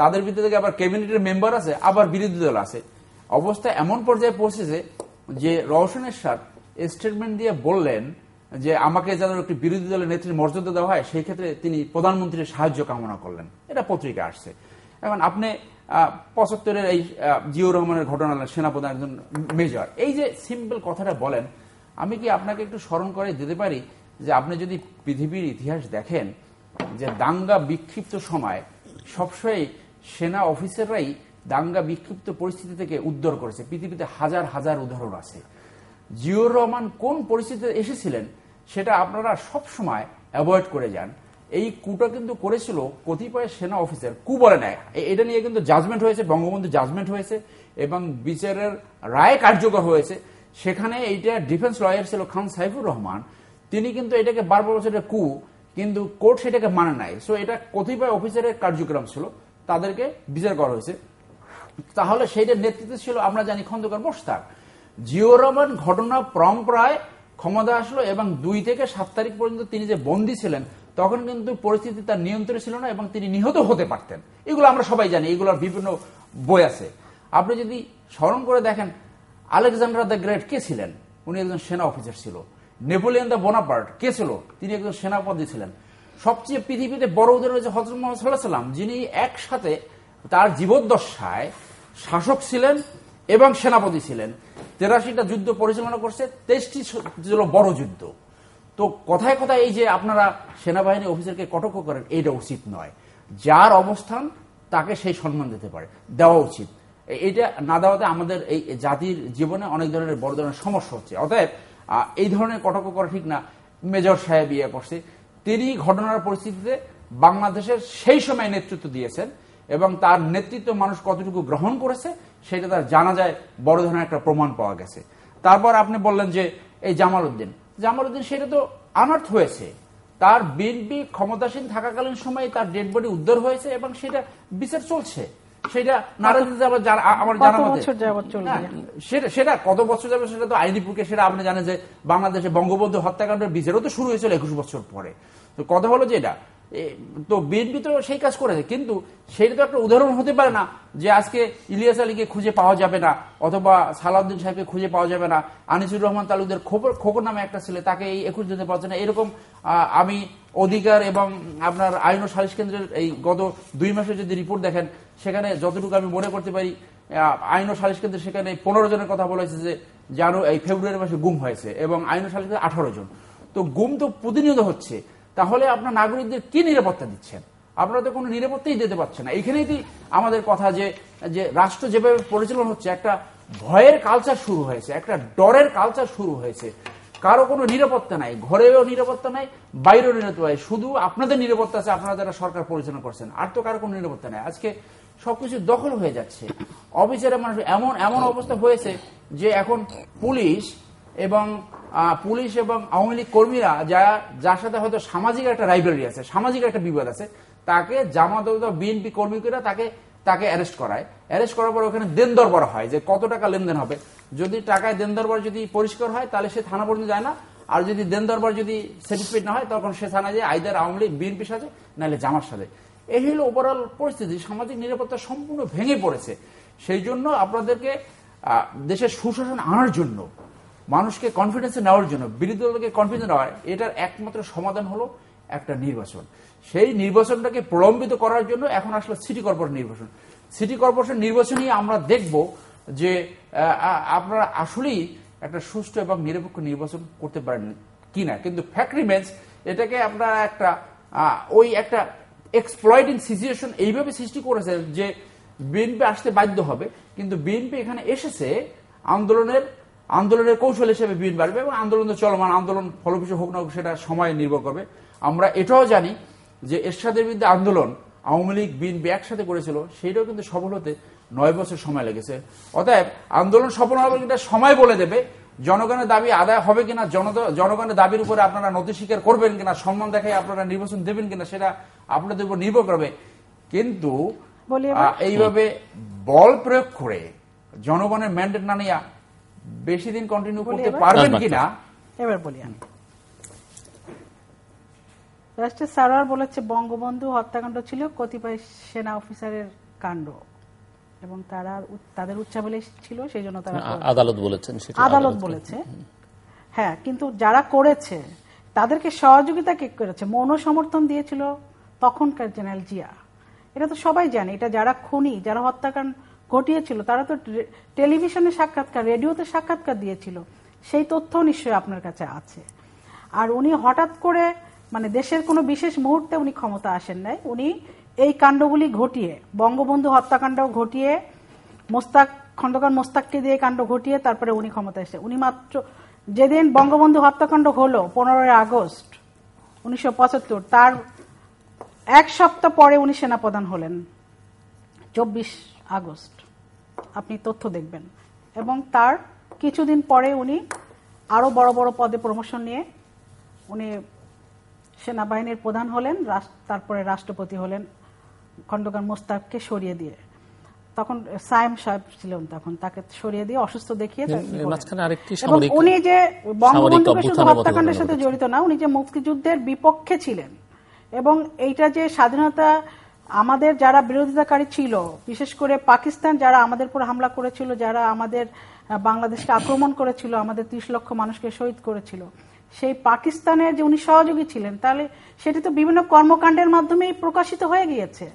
তাদের ভিতরে থেকে আবার ক্যাবিনেটের মেম্বার আছে আবার বিরোধী দল আছে অবস্থা এমন পর্যায়ে পৌঁছেছে যে রওশনের সার স্টেটমেন্ট দিয়ে বললেন যে আমাকে যেন একটি বিরোধী দলের নেত্রীর মর্যাদা দেওয়া হয় সেই ক্ষেত্রে তিনি প্রধানমন্ত্রীর সাহায্য কামনা করলেন এটা পত্রিকা আসছে এখন আপনি পঁচাত্তরের এই জিও রহমানের ঘটনা সেনাপ্রধান একজন মেজর এই যে সিম্পল কথাটা বলেন আমি কি আপনাকে একটু স্মরণ করে দিতে পারি যে আপনি যদি পৃথিবীর ইতিহাস দেখেন যে দাঙ্গা বিক্ষিপ্ত সময় সবসময় সেনা অফিসাররাই দাঙ্গা বিক্ষিপ্ত পরিস্থিতি থেকে উদ্ধার করেছে পৃথিবীতে হাজার হাজার উদাহরণ আছে জিওর রহমান কোন পরিস্থিতিতে এসেছিলেন সেটা আপনারা সব সময় অ্যাভয়েড করে যান এই কুটা কিন্তু করেছিল কতিপয় সেনা অফিসার কু বলে নেয় এটা নিয়ে কিন্তু জাজমেন্ট হয়েছে বঙ্গবন্ধু জাজমেন্ট হয়েছে এবং বিচারের রায় কার্যকর হয়েছে সেখানে এইটা ডিফেন্স লয়ার ছিল খান সাইফুর রহমান তিনি কিন্তু এটাকে বারবার বছর এটা কু কিন্তু কোর্ট সেটাকে মানে নাই সো এটা কতিপয় অফিসারের কার্যক্রম ছিল তাদেরকে বিচার করা হয়েছে তাহলে সেইটার নেতৃত্বে ছিল আমরা জানি খন্দকার মোস্তাক জিওর রহমান ঘটনা পরম্পরায় ক্ষমতা আসলো এবং দুই থেকে সাত তারিখ পর্যন্ত তিনি যে বন্দী ছিলেন তখন কিন্তু পরিস্থিতি তার নিয়ন্ত্রণে ছিল না এবং তিনি নিহত হতে পারতেন এগুলো আমরা সবাই জানি এগুলোর বিভিন্ন বই আছে আপনি যদি স্মরণ করে দেখেন আলেকজান্ডার দ্য গ্রেট কে ছিলেন উনি একজন সেনা অফিসার ছিল নেপোলিয়ান দ্য বোনাপার্ট কে ছিল তিনি একজন সেনাপতি ছিলেন সবচেয়ে পৃথিবীতে বড় উদাহরণ হচ্ছে হজরত মোহাম্মদ সাল্লাহ সাল্লাম যিনি একসাথে তার জীবদ্দশায় শাসক ছিলেন এবং সেনাপতি ছিলেন তেরাশিটা যুদ্ধ পরিচালনা করছে তেইশটি ছিল বড় যুদ্ধ তো কথায় কথায় এই যে আপনারা সেনাবাহিনী অফিসারকে কটক্ষ করেন এটা উচিত নয় যার অবস্থান তাকে সেই সম্মান দিতে পারে দেওয়া উচিত এটা না দেওয়াতে আমাদের এই জাতির জীবনে অনেক ধরনের বড় ধরনের সমস্যা হচ্ছে অতএব এই ধরনের কটক্ষ করা ঠিক না মেজর সাহেব ইয়ে করছে তিনি ঘটনার পরিস্থিতিতে বাংলাদেশের সেই সময় নেতৃত্ব দিয়েছেন এবং তার নেতৃত্ব মানুষ কতটুকু গ্রহণ করেছে সেটা তার জানা যায় বড় ধরনের একটা প্রমাণ পাওয়া গেছে তারপর আপনি বললেন যে এই জামাল উদ্দিন জামালউদ্দিন সেটা তো আনার্থ হয়েছে তার বিএনপি ক্ষমতাসীন থাকাকালীন সময়ে তার ডেড বডি উদ্ধার হয়েছে এবং সেটা বিচার চলছে সেটা আমার জানা হ্যাঁ, সেটা সেটা কত বছর যাবে সেটা তো আইনি প্রক্রিয়া সেটা আপনি জানেন যে বাংলাদেশে বঙ্গবন্ধু হত্যাকাণ্ডের বিচারও তো শুরু হয়েছিল একুশ বছর পরে তো কথা হলো যে এটা তো বিএনপি তো সেই কাজ করেছে কিন্তু সেটা তো একটা উদাহরণ হতে পারে না যে আজকে ইলিয়াস আলীকে খুঁজে পাওয়া যাবে না অথবা সালাউদ্দিন সাহেবকে খুঁজে পাওয়া যাবে না আনিসুর রহমান তালুকদের খোকর খোকর নামে একটা ছেলে তাকে এই একুশ দিতে পারছে না এরকম আমি অধিকার এবং আপনার আইন ও সালিশ কেন্দ্রের এই গত দুই মাসে যদি রিপোর্ট দেখেন সেখানে যতটুকু আমি মনে করতে পারি আইন ও সালিশ কেন্দ্রে সেখানে পনেরো জনের কথা বলেছে যে জানো এই ফেব্রুয়ারি মাসে গুম হয়েছে এবং আইন ও সালিশ কেন্দ্রে আঠারো জন তো গুম তো প্রতিনিয়ত হচ্ছে তাহলে আপনার নাগরিকদের কি নিরাপত্তা দিচ্ছেন আপনারা তো কোনো নিরাপত্তাই দিতে পারছেন না এইখানেই আমাদের কথা যে যে রাষ্ট্র যেভাবে পরিচালনা হচ্ছে একটা ভয়ের কালচার শুরু হয়েছে একটা ডরের কালচার শুরু হয়েছে কারো কোনো নিরাপত্তা নাই ঘরেও নিরাপত্তা নাই বাইরেও নিরাপত্তা নাই শুধু আপনাদের নিরাপত্তা আছে আপনারা যারা সরকার পরিচালনা করছেন আর তো কারো কোনো নিরাপত্তা নাই আজকে সবকিছু দখল হয়ে যাচ্ছে অফিসের মানুষ এমন এমন অবস্থা হয়েছে যে এখন পুলিশ এবং পুলিশ এবং আওয়ামী লীগ কর্মীরা যারা যার সাথে হয়তো সামাজিক একটা রাইভেলি আছে সামাজিক একটা বিবাদ আছে তাকে জামাত বিএনপি কর্মীরা তাকে তাকে অ্যারেস্ট করায় অ্যারেস্ট করার পর ওখানে দেন দরবার হয় যে কত টাকা লেনদেন হবে যদি টাকায় দেন দরবার যদি পরিষ্কার হয় তাহলে সে থানা পর্যন্ত যায় না আর যদি দেন দরবার যদি স্যাটিসফাইড না হয় তখন সে থানা যায় আইদার আওয়ামী লীগ বিএনপির সাথে নাহলে জামার সাথে এই হল ওভারঅল পরিস্থিতি সামাজিক নিরাপত্তা সম্পূর্ণ ভেঙে পড়েছে সেই জন্য আপনাদেরকে দেশের সুশাসন আনার জন্য মানুষকে কনফিডেন্সে নেওয়ার জন্য বিরোধী দলকে কনফিডেন্স নেওয়া এটার একমাত্র সমাধান হলো একটা নির্বাচন সেই নির্বাচনটাকে প্রলম্বিত করার জন্য এখন আসলে সিটি কর্পোরেশন নির্বাচন সিটি কর্পোরেশন নির্বাচনই আমরা দেখব যে আপনারা আসলেই একটা সুষ্ঠু এবং নিরপেক্ষ নির্বাচন করতে পারেন কিনা কিন্তু ফ্যাক্টরিমেন্স এটাকে আপনারা একটা ওই একটা এক্সপ্লয়েটিং সিচুয়েশন এইভাবে সৃষ্টি করেছে যে বিএনপি আসতে বাধ্য হবে কিন্তু বিএনপি এখানে এসেছে আন্দোলনের আন্দোলনের কৌশল হিসেবে বিন বাড়বে এবং আন্দোলন চলমান আন্দোলন ফলপ্রসূ হোক না হোক সেটা সময় নির্ভর করবে আমরা এটাও জানি যে এরশাদের বিরুদ্ধে আন্দোলন আওয়ামী লীগ বিএনপি একসাথে করেছিল সেটাও কিন্তু সফল হতে নয় বছর সময় লেগেছে অতএব আন্দোলন সফল হবে কিন্তু সময় বলে দেবে জনগণের দাবি আদায় হবে কিনা জনগণের দাবির উপরে আপনারা নথি স্বীকার করবেন কিনা সম্মান দেখাই আপনারা নির্বাচন দেবেন কিনা সেটা আপনাদের উপর নির্ভর করবে কিন্তু এইভাবে বল প্রয়োগ করে জনগণের ম্যান্ডেট না নিয়ে বেশি দিন কন্টিনিউ করতে পারবেন কিনা এবার বলি আমি রাষ্ট্রের সারোয়ার বলেছে বঙ্গবন্ধু হত্যাকাণ্ড ছিল কতিপয় সেনা অফিসারের কাণ্ড এবং তারা তাদের উচ্চাবলে ছিল সেই জন্য তারা আদালত বলেছেন আদালত বলেছে হ্যাঁ কিন্তু যারা করেছে তাদেরকে সহযোগিতা কে করেছে মৌন সমর্থন দিয়েছিল তখনকার জেনারেল জিয়া এটা তো সবাই জানে এটা যারা খুনি যারা হত্যাকাণ্ড ঘটিয়েছিল তারা তো টেলিভিশনে সাক্ষাৎকার রেডিওতে সাক্ষাৎকার দিয়েছিল সেই তথ্য নিশ্চয়ই আপনার কাছে আছে আর উনি হঠাৎ করে মানে দেশের কোনো বিশেষ মুহূর্তে উনি ক্ষমতা আসেন নাই উনি এই কাণ্ডগুলি ঘটিয়ে বঙ্গবন্ধু হত্যাকাণ্ড ঘটিয়ে মোস্তাক খন্দকার মোস্তাককে দিয়ে কাণ্ড ঘটিয়ে তারপরে উনি ক্ষমতা এসে উনি মাত্র যেদিন বঙ্গবন্ধু হত্যাকাণ্ড হলো পনেরোই আগস্ট উনিশশো তার এক সপ্তাহ পরে উনি সেনাপ্রধান হলেন চব্বিশ আগস্ট আপনি তথ্য দেখবেন এবং তার কিছুদিন পরে উনি আরও বড় বড় পদে প্রমোশন নিয়ে উনি সেনাবাহিনীর প্রধান হলেন তারপরে রাষ্ট্রপতি হলেন খন্দকার মোস্তাককে সরিয়ে দিয়ে তখন সায়েম সাহেব ছিলেন তখন তাকে সরিয়ে দিয়ে অসুস্থ দেখিয়ে উনি যে বঙ্গবন্ধুকে শুধু হত্যাকাণ্ডের সাথে জড়িত না উনি যে মুক্তিযুদ্ধের বিপক্ষে ছিলেন এবং এইটা যে স্বাধীনতা আমাদের যারা বিরোধিতাকারী ছিল বিশেষ করে পাকিস্তান যারা আমাদের উপর হামলা করেছিল যারা আমাদের বাংলাদেশকে আক্রমণ করেছিল আমাদের ত্রিশ লক্ষ মানুষকে শহীদ করেছিল সেই পাকিস্তানের যে উনি সহযোগী ছিলেন তাহলে সেটি তো বিভিন্ন কর্মকাণ্ডের মাধ্যমেই প্রকাশিত হয়ে গিয়েছে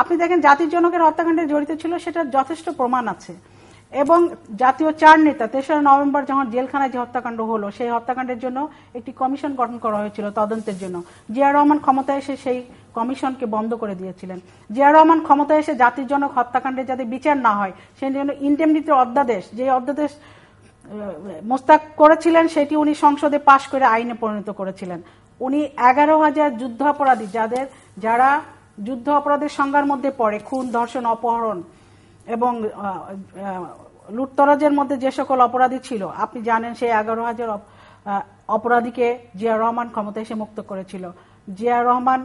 আপনি দেখেন জাতির জনকের হত্যাকাণ্ডে জড়িত ছিল সেটার যথেষ্ট প্রমাণ আছে এবং জাতীয় চার নেতা তেসরা নভেম্বর যখন জেলখানায় যে হত্যাকাণ্ড হলো সেই হত্যাকাণ্ডের জন্য একটি কমিশন গঠন করা হয়েছিল তদন্তের জন্য জিয়া রহমান ক্ষমতায় এসে সেই কমিশনকে বন্ধ করে দিয়েছিলেন জিয়া রহমান ক্ষমতায় এসে জাতির জন্য হত্যাকাণ্ডে যাতে বিচার না হয় সেই জন্য ইন্ডেমনিটির অধ্যাদেশ যে অধ্যাদেশ মোস্তাক করেছিলেন সেটি উনি সংসদে পাশ করে আইনে পরিণত করেছিলেন উনি এগারো হাজার যুদ্ধ অপরাধী যাদের যারা যুদ্ধ অপরাধের সংজ্ঞার মধ্যে পড়ে খুন ধর্ষণ অপহরণ এবং লুটতরাজের মধ্যে যে সকল অপরাধী ছিল আপনি জানেন সেই এগারো হাজার অপরাধীকে জিয়া রহমান ক্ষমতা এসে মুক্ত করেছিল জিয়া রহমান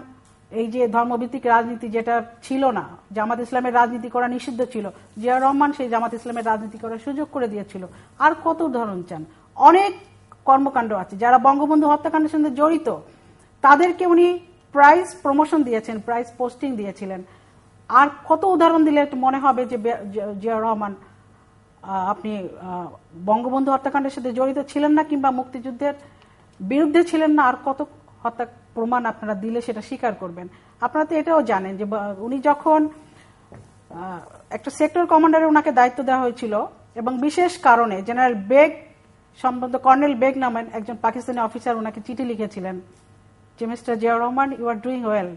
এই যে ধর্মভিত্তিক রাজনীতি যেটা ছিল না জামাত ইসলামের রাজনীতি করা নিষিদ্ধ ছিল জিয়া রহমান সেই জামাত ইসলামের রাজনীতি করার সুযোগ করে দিয়েছিল আর কত উদাহরণ চান অনেক কর্মকাণ্ড আছে যারা বঙ্গবন্ধু হত্যাকাণ্ডের সঙ্গে জড়িত তাদেরকে উনি প্রাইজ প্রমোশন দিয়েছেন প্রাইজ পোস্টিং দিয়েছিলেন আর কত উদাহরণ দিলে মনে হবে যে জিয়া রহমান আপনি বঙ্গবন্ধু হত্যাকাণ্ডের সাথে জড়িত ছিলেন না কিংবা মুক্তিযুদ্ধের বিরুদ্ধে ছিলেন না আর কত হত্যা প্রমাণ আপনারা দিলে সেটা স্বীকার করবেন আপনারা তো এটাও জানেন যে উনি যখন একটা সেক্টর কমান্ডারের ওনাকে দায়িত্ব দেওয়া হয়েছিল এবং বিশেষ কারণে জেনারেল বেগ সম্বন্ধ কর্নেল বেগ নামেন একজন পাকিস্তানি অফিসার ওনাকে চিঠি লিখেছিলেন যে mister Zia Rahman you are doing well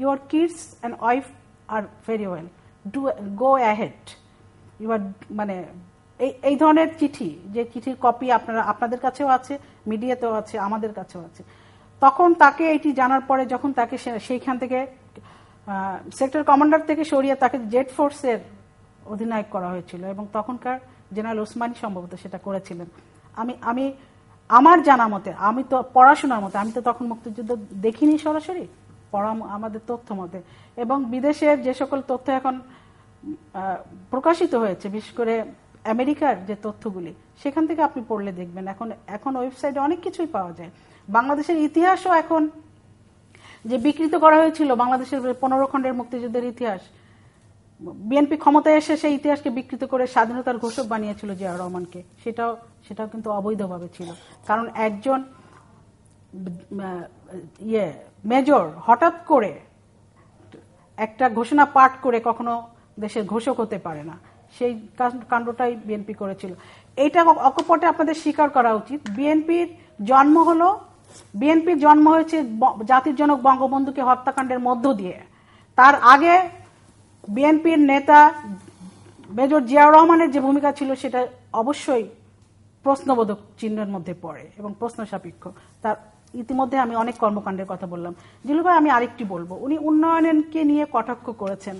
your kids and wife are very well do go ahead you are মানে এই এই ধরনের চিঠি যে চিঠির কপি আপনারা আপনাদের কাছেও আছে মিডিয়াতেও আছে আমাদের কাছেও আছে তখন তাকে এটি জানার পরে যখন তাকে সেইখান থেকে সেক্টর কমান্ডার থেকে সরিয়ে তাকে জেট ফোর্সের অধিনায়ক করা হয়েছিল এবং তখনকার জেনারেল ওসমানী সম্ভবত সেটা করেছিলেন আমি আমি আমার জানা মতে আমি তো পড়াশোনার মতে আমি তো তখন মুক্তিযুদ্ধ দেখিনি সরাসরি পড়া আমাদের তথ্য মতে এবং বিদেশের যে সকল তথ্য এখন প্রকাশিত হয়েছে বিশেষ করে আমেরিকার যে তথ্যগুলি সেখান থেকে আপনি পড়লে দেখবেন এখন এখন ওয়েবসাইটে অনেক কিছুই পাওয়া যায় বাংলাদেশের ইতিহাসও এখন যে বিকৃত করা হয়েছিল বাংলাদেশের পনেরো খণ্ডের মুক্তিযুদ্ধের ইতিহাস বিএনপি ক্ষমতায় এসে সেই ইতিহাসকে বিকৃত করে স্বাধীনতার ঘোষক বানিয়েছিল জিয়াউর রহমানকে সেটাও সেটাও কিন্তু অবৈধভাবে ছিল কারণ একজন ইয়ে মেজর হঠাৎ করে একটা ঘোষণা পাঠ করে কখনো দেশের ঘোষক হতে পারে না সেই কাণ্ডটাই বিএনপি করেছিল এটা অকপটে আপনাদের স্বীকার করা উচিত বিএনপির জন্ম হলো বিএনপির জন্ম হয়েছে জাতির জনক বঙ্গবন্ধুকে হত্যাকাণ্ডের মধ্য দিয়ে তার আগে বিএনপির নেতা মেজর জিয়াউর রহমানের যে ভূমিকা ছিল সেটা অবশ্যই প্রশ্নবোধক চিহ্নের মধ্যে পড়ে এবং প্রশ্ন সাপেক্ষ তার ইতিমধ্যে আমি অনেক কর্মকাণ্ডের কথা বললাম জিলু ভাই আমি আরেকটি বলবো উনি উন্নয়নকে নিয়ে কটাক্ষ করেছেন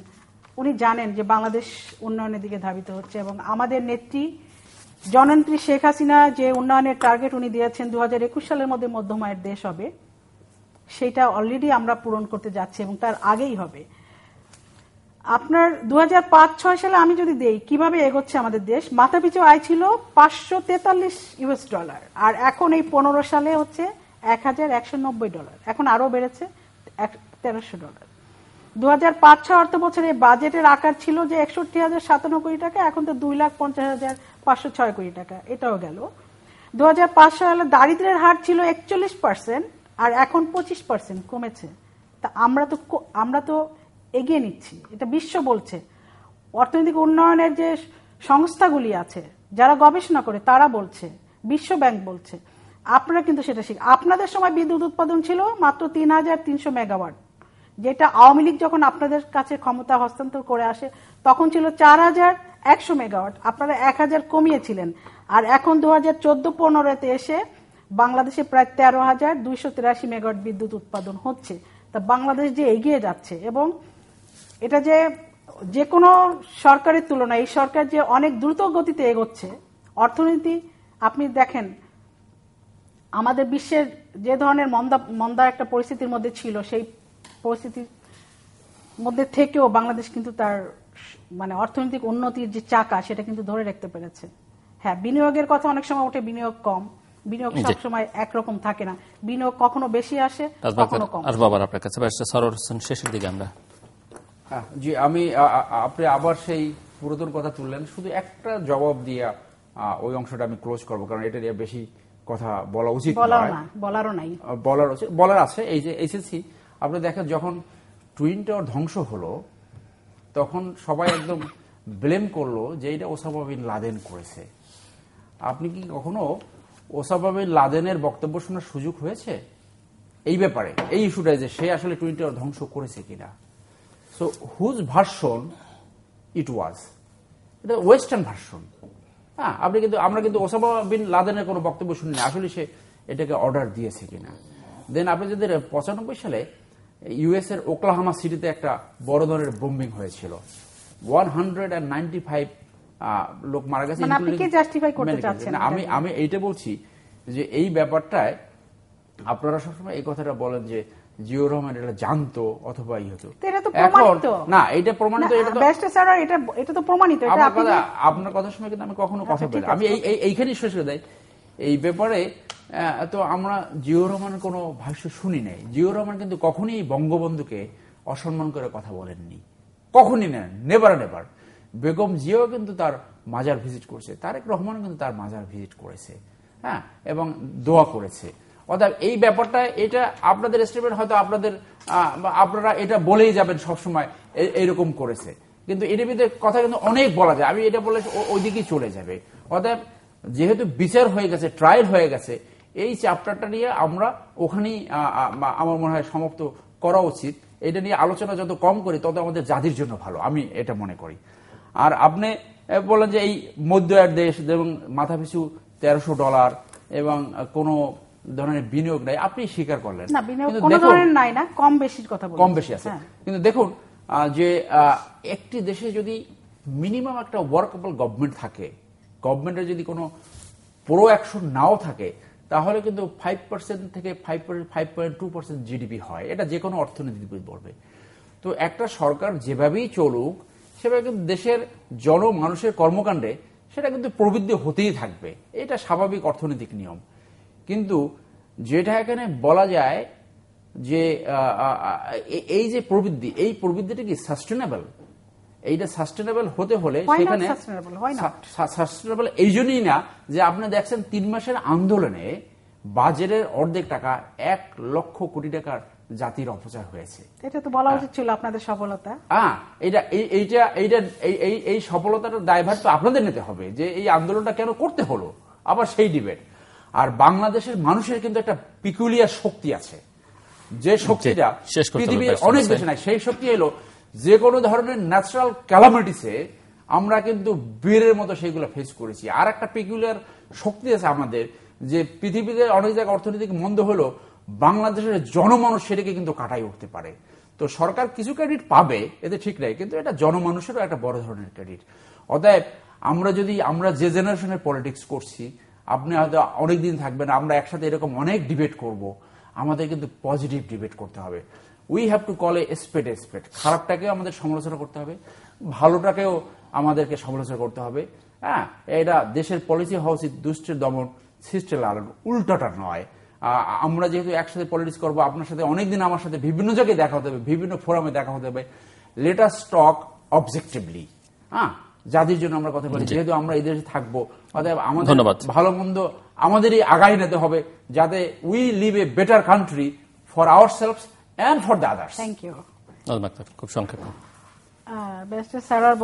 উনি জানেন যে বাংলাদেশ উন্নয়নের দিকে ধাবিত হচ্ছে এবং আমাদের নেত্রী জনন্ত্রী শেখ হাসিনা যে উন্নয়নের টার্গেট উনি দিয়েছেন দু সালের মধ্যে মধ্যমায়ের দেশ হবে সেটা অলরেডি আমরা পূরণ করতে যাচ্ছি এবং তার আগেই হবে আপনার দু হাজার সালে আমি যদি দেই কিভাবে এগোচ্ছে আমাদের দেশ মাথাপিছু আয় ছিল পাঁচশো তেতাল্লিশ ইউএস ডলার আর এখন এই পনেরো সালে হচ্ছে এক হাজার একশো নব্বই ডলার এখন আরও বেড়েছে তেরোশো ডলার দু হাজার পাঁচ ছয় অর্থ বছরে বাজেটের আকার ছিল যে একষট্টি হাজার সাতানব্বই টাকা এখন তো দুই লাখ পঞ্চাশ হাজার পাঁচশো ছয় কোটি টাকা এটাও গেল দু হাজার সালে দারিদ্রের হার ছিল একচল্লিশ পার্সেন্ট আর এখন পঁচিশ পার্সেন্ট কমেছে তা আমরা তো আমরা তো এগিয়ে নিচ্ছি এটা বিশ্ব বলছে অর্থনৈতিক উন্নয়নের যে সংস্থাগুলি আছে যারা গবেষণা করে তারা বলছে বিশ্ব ব্যাংক বলছে আপনারা কিন্তু সেটা শিখ আপনাদের সময় বিদ্যুৎ উৎপাদন ছিল মাত্র তিন হাজার তিনশো মেগাওয়াট যেটা আওয়ামী লীগ যখন আপনাদের কাছে ক্ষমতা হস্তান্তর করে আসে তখন ছিল চার হাজার একশো মেগাওয়াট আপনারা এক হাজার কমিয়েছিলেন আর এখন দু হাজার চোদ্দ পনেরোতে এসে বাংলাদেশে প্রায় তেরো হাজার দুইশো তিরাশি মেগাওয়াট বিদ্যুৎ উৎপাদন হচ্ছে তা বাংলাদেশ যে এগিয়ে যাচ্ছে এবং এটা যে যে কোনো সরকারের তুলনায় এই সরকার যে অনেক দ্রুত গতিতে এগোচ্ছে অর্থনীতি আপনি দেখেন আমাদের বিশ্বের যে ধরনের মন্দা মন্দা একটা পরিস্থিতির মধ্যে ছিল সেই পরিস্থিতির মধ্যে থেকেও বাংলাদেশ কিন্তু তার মানে অর্থনৈতিক উন্নতির যে চাকা সেটা কিন্তু ধরে রাখতে পেরেছে হ্যাঁ বিনিয়োগের কথা অনেক সময় ওঠে বিনিয়োগ কম বিনিয়োগ সবসময় একরকম থাকে না বিনিয়োগ কখনো বেশি আসে কখনো কম আপনার কাছে সরোর হোসেন শেষের দিকে আমরা হ্যাঁ, জি আমি আপনি আবার সেই পুরাতন কথা তুললেন শুধু একটা জবাব দিয়ে ওই অংশটা আমি ক্লোজ করব কারণ এটা নিয়ে বেশি কথা বলা উচিত নয় বলারও নাই বলার বলার আছে এই যে এসএসসি আপনি দেখেন যখন টুইন টাওয়ার ধ্বংস হলো তখন সবাই একদম ব্লেম করলো যে এটা ওসামা বিন লাদেন করেছে আপনি কি কখনো ওসামা বিন লাদেনের বক্তব্য শোনার সুযোগ হয়েছে এই ব্যাপারে এই ইস্যুটাই যে সে আসলে টুইটার ধ্বংস করেছে কিনা so whose version it was এটা ওয়েস্টার্ন ভার্সন হ্যাঁ আপনি কিন্তু আমরা কিন্তু ওসামা বিন লাদেনের কোনো বক্তব্য শুনিনি আসলে সে এটাকে অর্ডার দিয়েছে কিনা দেন আপনি যদি পঁচানব্বই সালে ইউএস এর ওকলাহামা সিটিতে একটা বড় ধরনের বোম্বিং হয়েছিল one hundred and ninety five লোক মারা গেছে মানে মানে আমি আমি এইটা বলছি যে এই ব্যাপারটায় আপনারা সবসময় এই কথাটা বলেন যে জিও রহমান এটা জানতো অথবা ই হতো না এটা প্রমাণিত এটা তো প্রমাণিত আপনার কথার সময় কিন্তু আমি কখনো আচ্ছা, কথা বলি আমি এইখানেই শেষ করে দেয় এই ব্যাপারে তো আমরা জিয়র রহমানের কোনো ভাষ্য শুনি নাই জিয়র রহমান কিন্তু কখনই বঙ্গবন্ধুকে অসম্মান করে কথা বলেননি কখনই না নেভার নেভার বেগম জিও কিন্তু তার মাজার ভিজিট করছে তারেক রহমান কিন্তু তার মাজার ভিজিট করেছে হ্যাঁ এবং দোয়া করেছে অর্থাৎ এই ব্যাপারটা এটা আপনাদের স্টেটমেন্ট হয়তো আপনাদের আপনারা এটা বলেই যাবেন সবসময় এইরকম করেছে কিন্তু এটা ভিতরে কথা কিন্তু অনেক বলা যায় আমি এটা বলে ওইদিকেই চলে যাবে অর্থাৎ যেহেতু বিচার হয়ে গেছে ট্রায়াল হয়ে গেছে এই চ্যাপ্টারটা নিয়ে আমরা ওখানেই আমার মনে হয় সমাপ্ত করা উচিত এটা নিয়ে আলোচনা যত কম করি তত আমাদের জাতির জন্য ভালো আমি এটা মনে করি আর আপনি বলেন যে এই মধ্য এক দেশ এবং মাথা পিছু তেরোশো ডলার এবং কোনো ধরনের বিনিয়োগ নাই আপনি স্বীকার করলেন কম বেশির কথা কম বেশি আছে হ্যাঁ। কিন্তু দেখুন যে একটি দেশে যদি মিনিমাম একটা ওয়ার্কেবল গভর্নমেন্ট থাকে গভর্নমেন্টের যদি কোনো প্রো অ্যাকশন নাও থাকে তাহলে কিন্তু ফাইভ পার্সেন্ট থেকে five five point two percent GDP হয় এটা যে কোনো অর্থনীতিতে পড়বে তো একটা সরকার যেভাবেই চলুক সেভাবে কিন্তু দেশের জন মানুষের কর্মকাণ্ডে সেটা কিন্তু প্রবৃদ্ধি হতেই থাকবে এটা স্বাভাবিক অর্থনৈতিক নিয়ম কিন্তু যেটা এখানে বলা যায় যে এই যে প্রবৃদ্ধি এই প্রবৃদ্ধিটা কি সাস্টেনেবল এইটা সাস্টেনেবল হতে হলে সেখানে সাস্টেনেবল এই জন্যই না যে আপনি দেখছেন তিন মাসের আন্দোলনে বাজেটের অর্ধেক টাকা এক লক্ষ কোটি টাকার জাতির অপচয় হয়েছে এটা তো বলা হ্যাঁ। উচিত ছিল আপনাদের সফলতা হ্যাঁ এটা এইটা এইটা এই এই সফলতাটার দায়ভার তো আপনাদের নিতে হবে যে এই আন্দোলনটা কেন করতে হলো আবার সেই ডিবেট আর বাংলাদেশের মানুষের কিন্তু একটা পিকুলিয়ার শক্তি আছে যে শক্তিটা পৃথিবীর অনেক দেশে নাই সেই শক্তি এলো যে কোনো ধরনের ন্যাচারাল ক্যালামিটিসে আমরা কিন্তু বীরের মতো সেগুলো ফেস করেছি আর একটা পিকুলার শক্তি আছে আমাদের যে পৃথিবীতে অনেক জায়গায় অর্থনৈতিক মন্দ হলো বাংলাদেশের জনমানুষ সেটাকে কিন্তু কাটাই উঠতে পারে তো সরকার কিছু ক্রেডিট পাবে এতে ঠিক নাই কিন্তু এটা জনমানুষেরও একটা বড় ধরনের ক্রেডিট অতএব আমরা যদি আমরা যে জেনারেশনের পলিটিক্স করছি আপনি হয়তো অনেক দিন থাকবেন আমরা একসাথে এরকম অনেক ডিবেট করব আমাদের কিন্তু পজিটিভ ডিবেট করতে হবে we have to call a spade spade খারাপটাকেও আমাদের সমালোচনা করতে হবে ভালোটাকেও আমাদেরকে সমালোচনা করতে হবে হ্যাঁ এটা দেশের পলিসি হওয়া উচিত দুষ্টের দমন সিস্টেল লালন উল্টাটা নয় আমরা যেহেতু একসাথে পলিটিক্স করবো আপনার সাথে অনেকদিন আমার সাথে বিভিন্ন জায়গায় দেখা হতে হবে বিভিন্ন ফোরামে দেখা হতে হবে লেটাস্ট টক অবজেক্টিভলি হ্যাঁ জাতির জন্য আমরা কথা বলি যেহেতু আমরা এদের থাকবো অতএব আমাদের ভালো মন্দ আমাদেরই আগাই নিতে হবে যাতে we live a better country for our self and for the others thank you খুব সংক্ষেপে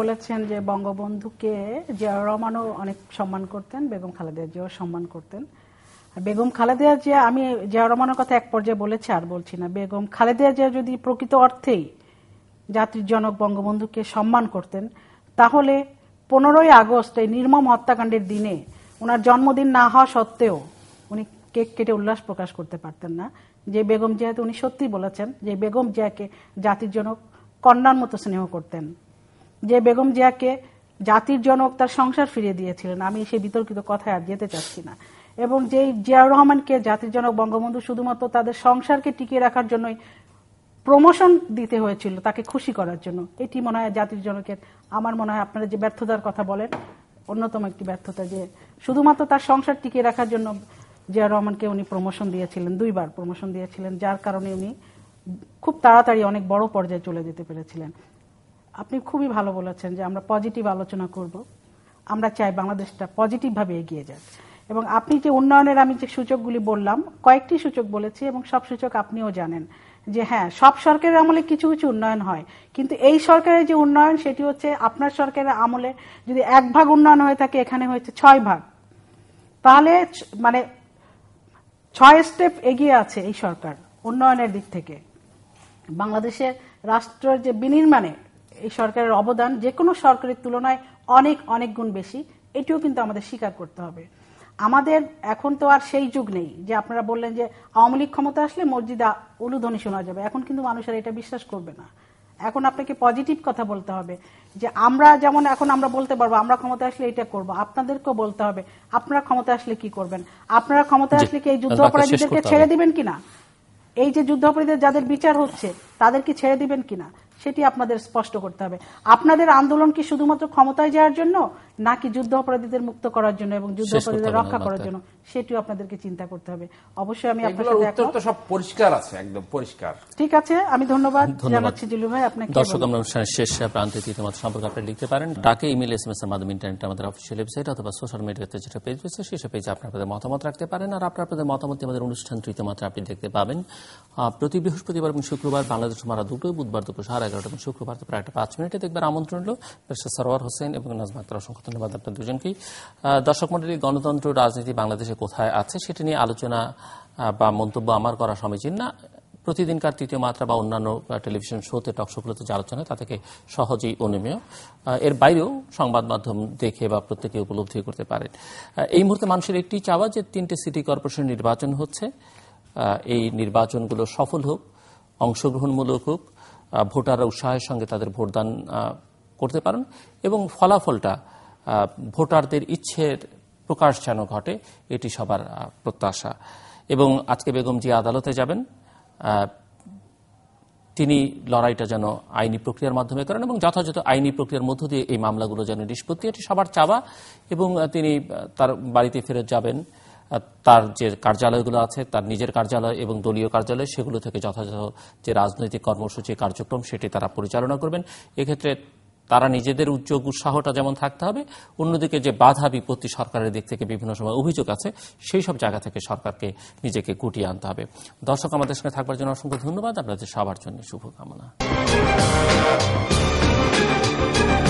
বলেছেন যে বঙ্গবন্ধুকে জিয়া রহমানও অনেক সম্মান করতেন বেগম খালেদা জিয়াও সম্মান করতেন বেগম খালেদা জিয়া আমি জিয়া রহমানের কথা এক পর্যায়ে বলেছি আর বলছি না বেগম খালেদা জিয়া যদি প্রকৃত অর্থেই জাতির জনক বঙ্গবন্ধুকে সম্মান করতেন তাহলে পনেরোই আগস্ট এই নির্মম হত্যাকাণ্ডের দিনে ওনার জন্মদিন না হওয়া সত্ত্বেও উনি কেক কেটে উল্লাস প্রকাশ করতে পারতেন না যে বেগম জিয়াতে উনি সত্যি বলেছেন যে বেগম জিয়াকে জাতির জনক কন্যার মতো স্নেহ করতেন যে বেগম জিয়াকে জাতির জনক তার সংসার ফিরিয়ে দিয়েছিলেন আমি সেই বিতর্কিত কথায় আর যেতে চাচ্ছি না এবং যে জিয়াউর রহমানকে জাতির জনক বঙ্গবন্ধু শুধুমাত্র তাদের সংসারকে টিকিয়ে রাখার জন্যই প্রমোশন দিতে হয়েছিল তাকে খুশি করার জন্য এটি মনে হয় জাতির জনকের আমার মনে হয় আপনারা যে ব্যর্থতার কথা বলেন অন্যতম একটি ব্যর্থতা যে শুধুমাত্র তার সংসার টিকিয়ে রাখার জন্য জিয়া রহমানকে উনি প্রমোশন দিয়েছিলেন দুইবার প্রমোশন দিয়েছিলেন যার কারণে উনি খুব তাড়াতাড়ি অনেক বড় পর্যায়ে চলে যেতে পেরেছিলেন আপনি খুবই ভালো বলেছেন যে আমরা পজিটিভ আলোচনা করব আমরা চাই বাংলাদেশটা পজিটিভভাবে এগিয়ে যাক এবং আপনি যে উন্নয়নের আমি যে সূচকগুলি বললাম কয়েকটি সূচক বলেছি এবং সব সূচক আপনিও জানেন যে হ্যাঁ সব সরকারের আমলে কিছু কিছু উন্নয়ন হয় কিন্তু এই সরকারের যে উন্নয়ন সেটি হচ্ছে আপনার সরকারের আমলে যদি এক ভাগ উন্নয়ন হয়ে থাকে এখানে হয়েছে ছয় ভাগ তাহলে মানে ছয় স্টেপ এগিয়ে আছে এই সরকার উন্নয়নের দিক থেকে বাংলাদেশের রাষ্ট্রের যে বিনির্মাণে এই সরকারের অবদান যে কোনো সরকারের তুলনায় অনেক অনেক গুণ বেশি এটিও কিন্তু আমাদের স্বীকার করতে হবে আমাদের এখন তো আর সেই যুগ নেই যে আপনারা বললেন যে আওয়ামী লীগ ক্ষমতা আসলে মসজিদা উলুধনী শোনা যাবে এখন কিন্তু মানুষের এটা বিশ্বাস করবে না এখন আপনাকে পজিটিভ কথা বলতে হবে যে আমরা যেমন এখন আমরা বলতে পারবো আমরা ক্ষমতা আসলে এটা করব আপনাদেরকেও বলতে হবে আপনারা ক্ষমতা আসলে কি করবেন আপনারা ক্ষমতা আসলে কি এই যুদ্ধ অপরাধীদেরকে ছেড়ে দিবেন কিনা এই যে যুদ্ধ অপরাধীদের যাদের বিচার হচ্ছে তাদেরকে ছেড়ে দিবেন কিনা সেটি আপনাদের স্পষ্ট করতে হবে আপনাদের আন্দোলন কি শুধুমাত্র ক্ষমতায় যাওয়ার জন্য নাকি যুদ্ধ অপরাধীদের মুক্ত করার জন্য এবং যুদ্ধ অপরাধীদের রক্ষা করার জন্য সেটিও আপনাদেরকে চিন্তা করতে হবে অবশ্যই আমি সব পরিষ্কার আছে একদম পরিষ্কার ঠিক আছে আমি ধন্যবাদ জানাচ্ছি ভাই আপনাকে দর্শক আমরা শেষ প্রান্তে তোমাদের সম্পর্কে আপনি লিখতে পারেন ডাকে ইমেল এর মাধ্যমে ইন্টারনেট আমাদের অফিসিয়াল ওয়েবসাইট অথবা সোশ্যাল মিডিয়াতে যেটা পেজ রয়েছে সেই পেজে আপনাদের মতামত রাখতে পারেন আর আপনার আপনাদের মতামত আমাদের অনুষ্ঠান তৃতীয় মাত্রা আপনি দেখতে পাবেন প্রতি বৃহস্পতিবার এবং শুক্রবার বাংলাদেশ মারা দুটো বুধবার দুপুর সারা এগারোটা শুক্রবার প্রায় একটা পাঁচ মিনিটে দেখবার আমন্ত্রণ হল প্রেসার সরোয়ার হোসেন এবং নাজমা আক্তার অসংখ্য ধন্যবাদ আপনার দুজনকেই দর্শক মন্ডলী গণতন্ত্র রাজনীতি বাংলাদেশে কোথায় আছে সেটা নিয়ে আলোচনা বা মন্তব্য আমার করা সমীচীন না প্রতিদিনকার তৃতীয় মাত্রা বা অন্যান্য টেলিভিশন শোতে টকশোগুলোতে যা আলোচনা তা থেকে সহজেই অনুমেয় এর বাইরেও সংবাদ মাধ্যম দেখে বা প্রত্যেকে উপলব্ধি করতে পারেন এই মুহূর্তে মানুষের একটি চাওয়া যে তিনটে সিটি কর্পোরেশন নির্বাচন হচ্ছে এই নির্বাচনগুলো সফল হোক অংশগ্রহণমূলক হোক ভোটাররা উৎসাহের সঙ্গে তাদের ভোটদান করতে পারেন এবং ফলাফলটা ভোটারদের ইচ্ছের প্রকাশ যেন ঘটে এটি সবার প্রত্যাশা এবং আজকে বেগম জি আদালতে যাবেন তিনি লড়াইটা যেন আইনি প্রক্রিয়ার মাধ্যমে করেন এবং যথাযথ আইনি প্রক্রিয়ার মধ্য দিয়ে এই মামলাগুলো যেন নিষ্পত্তি এটি সবার চাওয়া এবং তিনি তার বাড়িতে ফেরত যাবেন তার যে কার্যালয়গুলো আছে তার নিজের কার্যালয় এবং দলীয় কার্যালয় সেগুলো থেকে যথাযথ যে রাজনৈতিক কর্মসূচি কার্যক্রম সেটি তারা পরিচালনা করবেন এক্ষেত্রে তারা নিজেদের উদ্যোগ উৎসাহটা যেমন থাকতে হবে অন্যদিকে যে বাধা বিপত্তি সরকারের দিক থেকে বিভিন্ন সময় অভিযোগ আছে সেই সব জায়গা থেকে সরকারকে নিজেকে গুটিয়ে আনতে হবে দর্শক আমাদের সঙ্গে থাকবার জন্য অসংখ্য ধন্যবাদ আপনাদের সবার জন্য শুভকামনা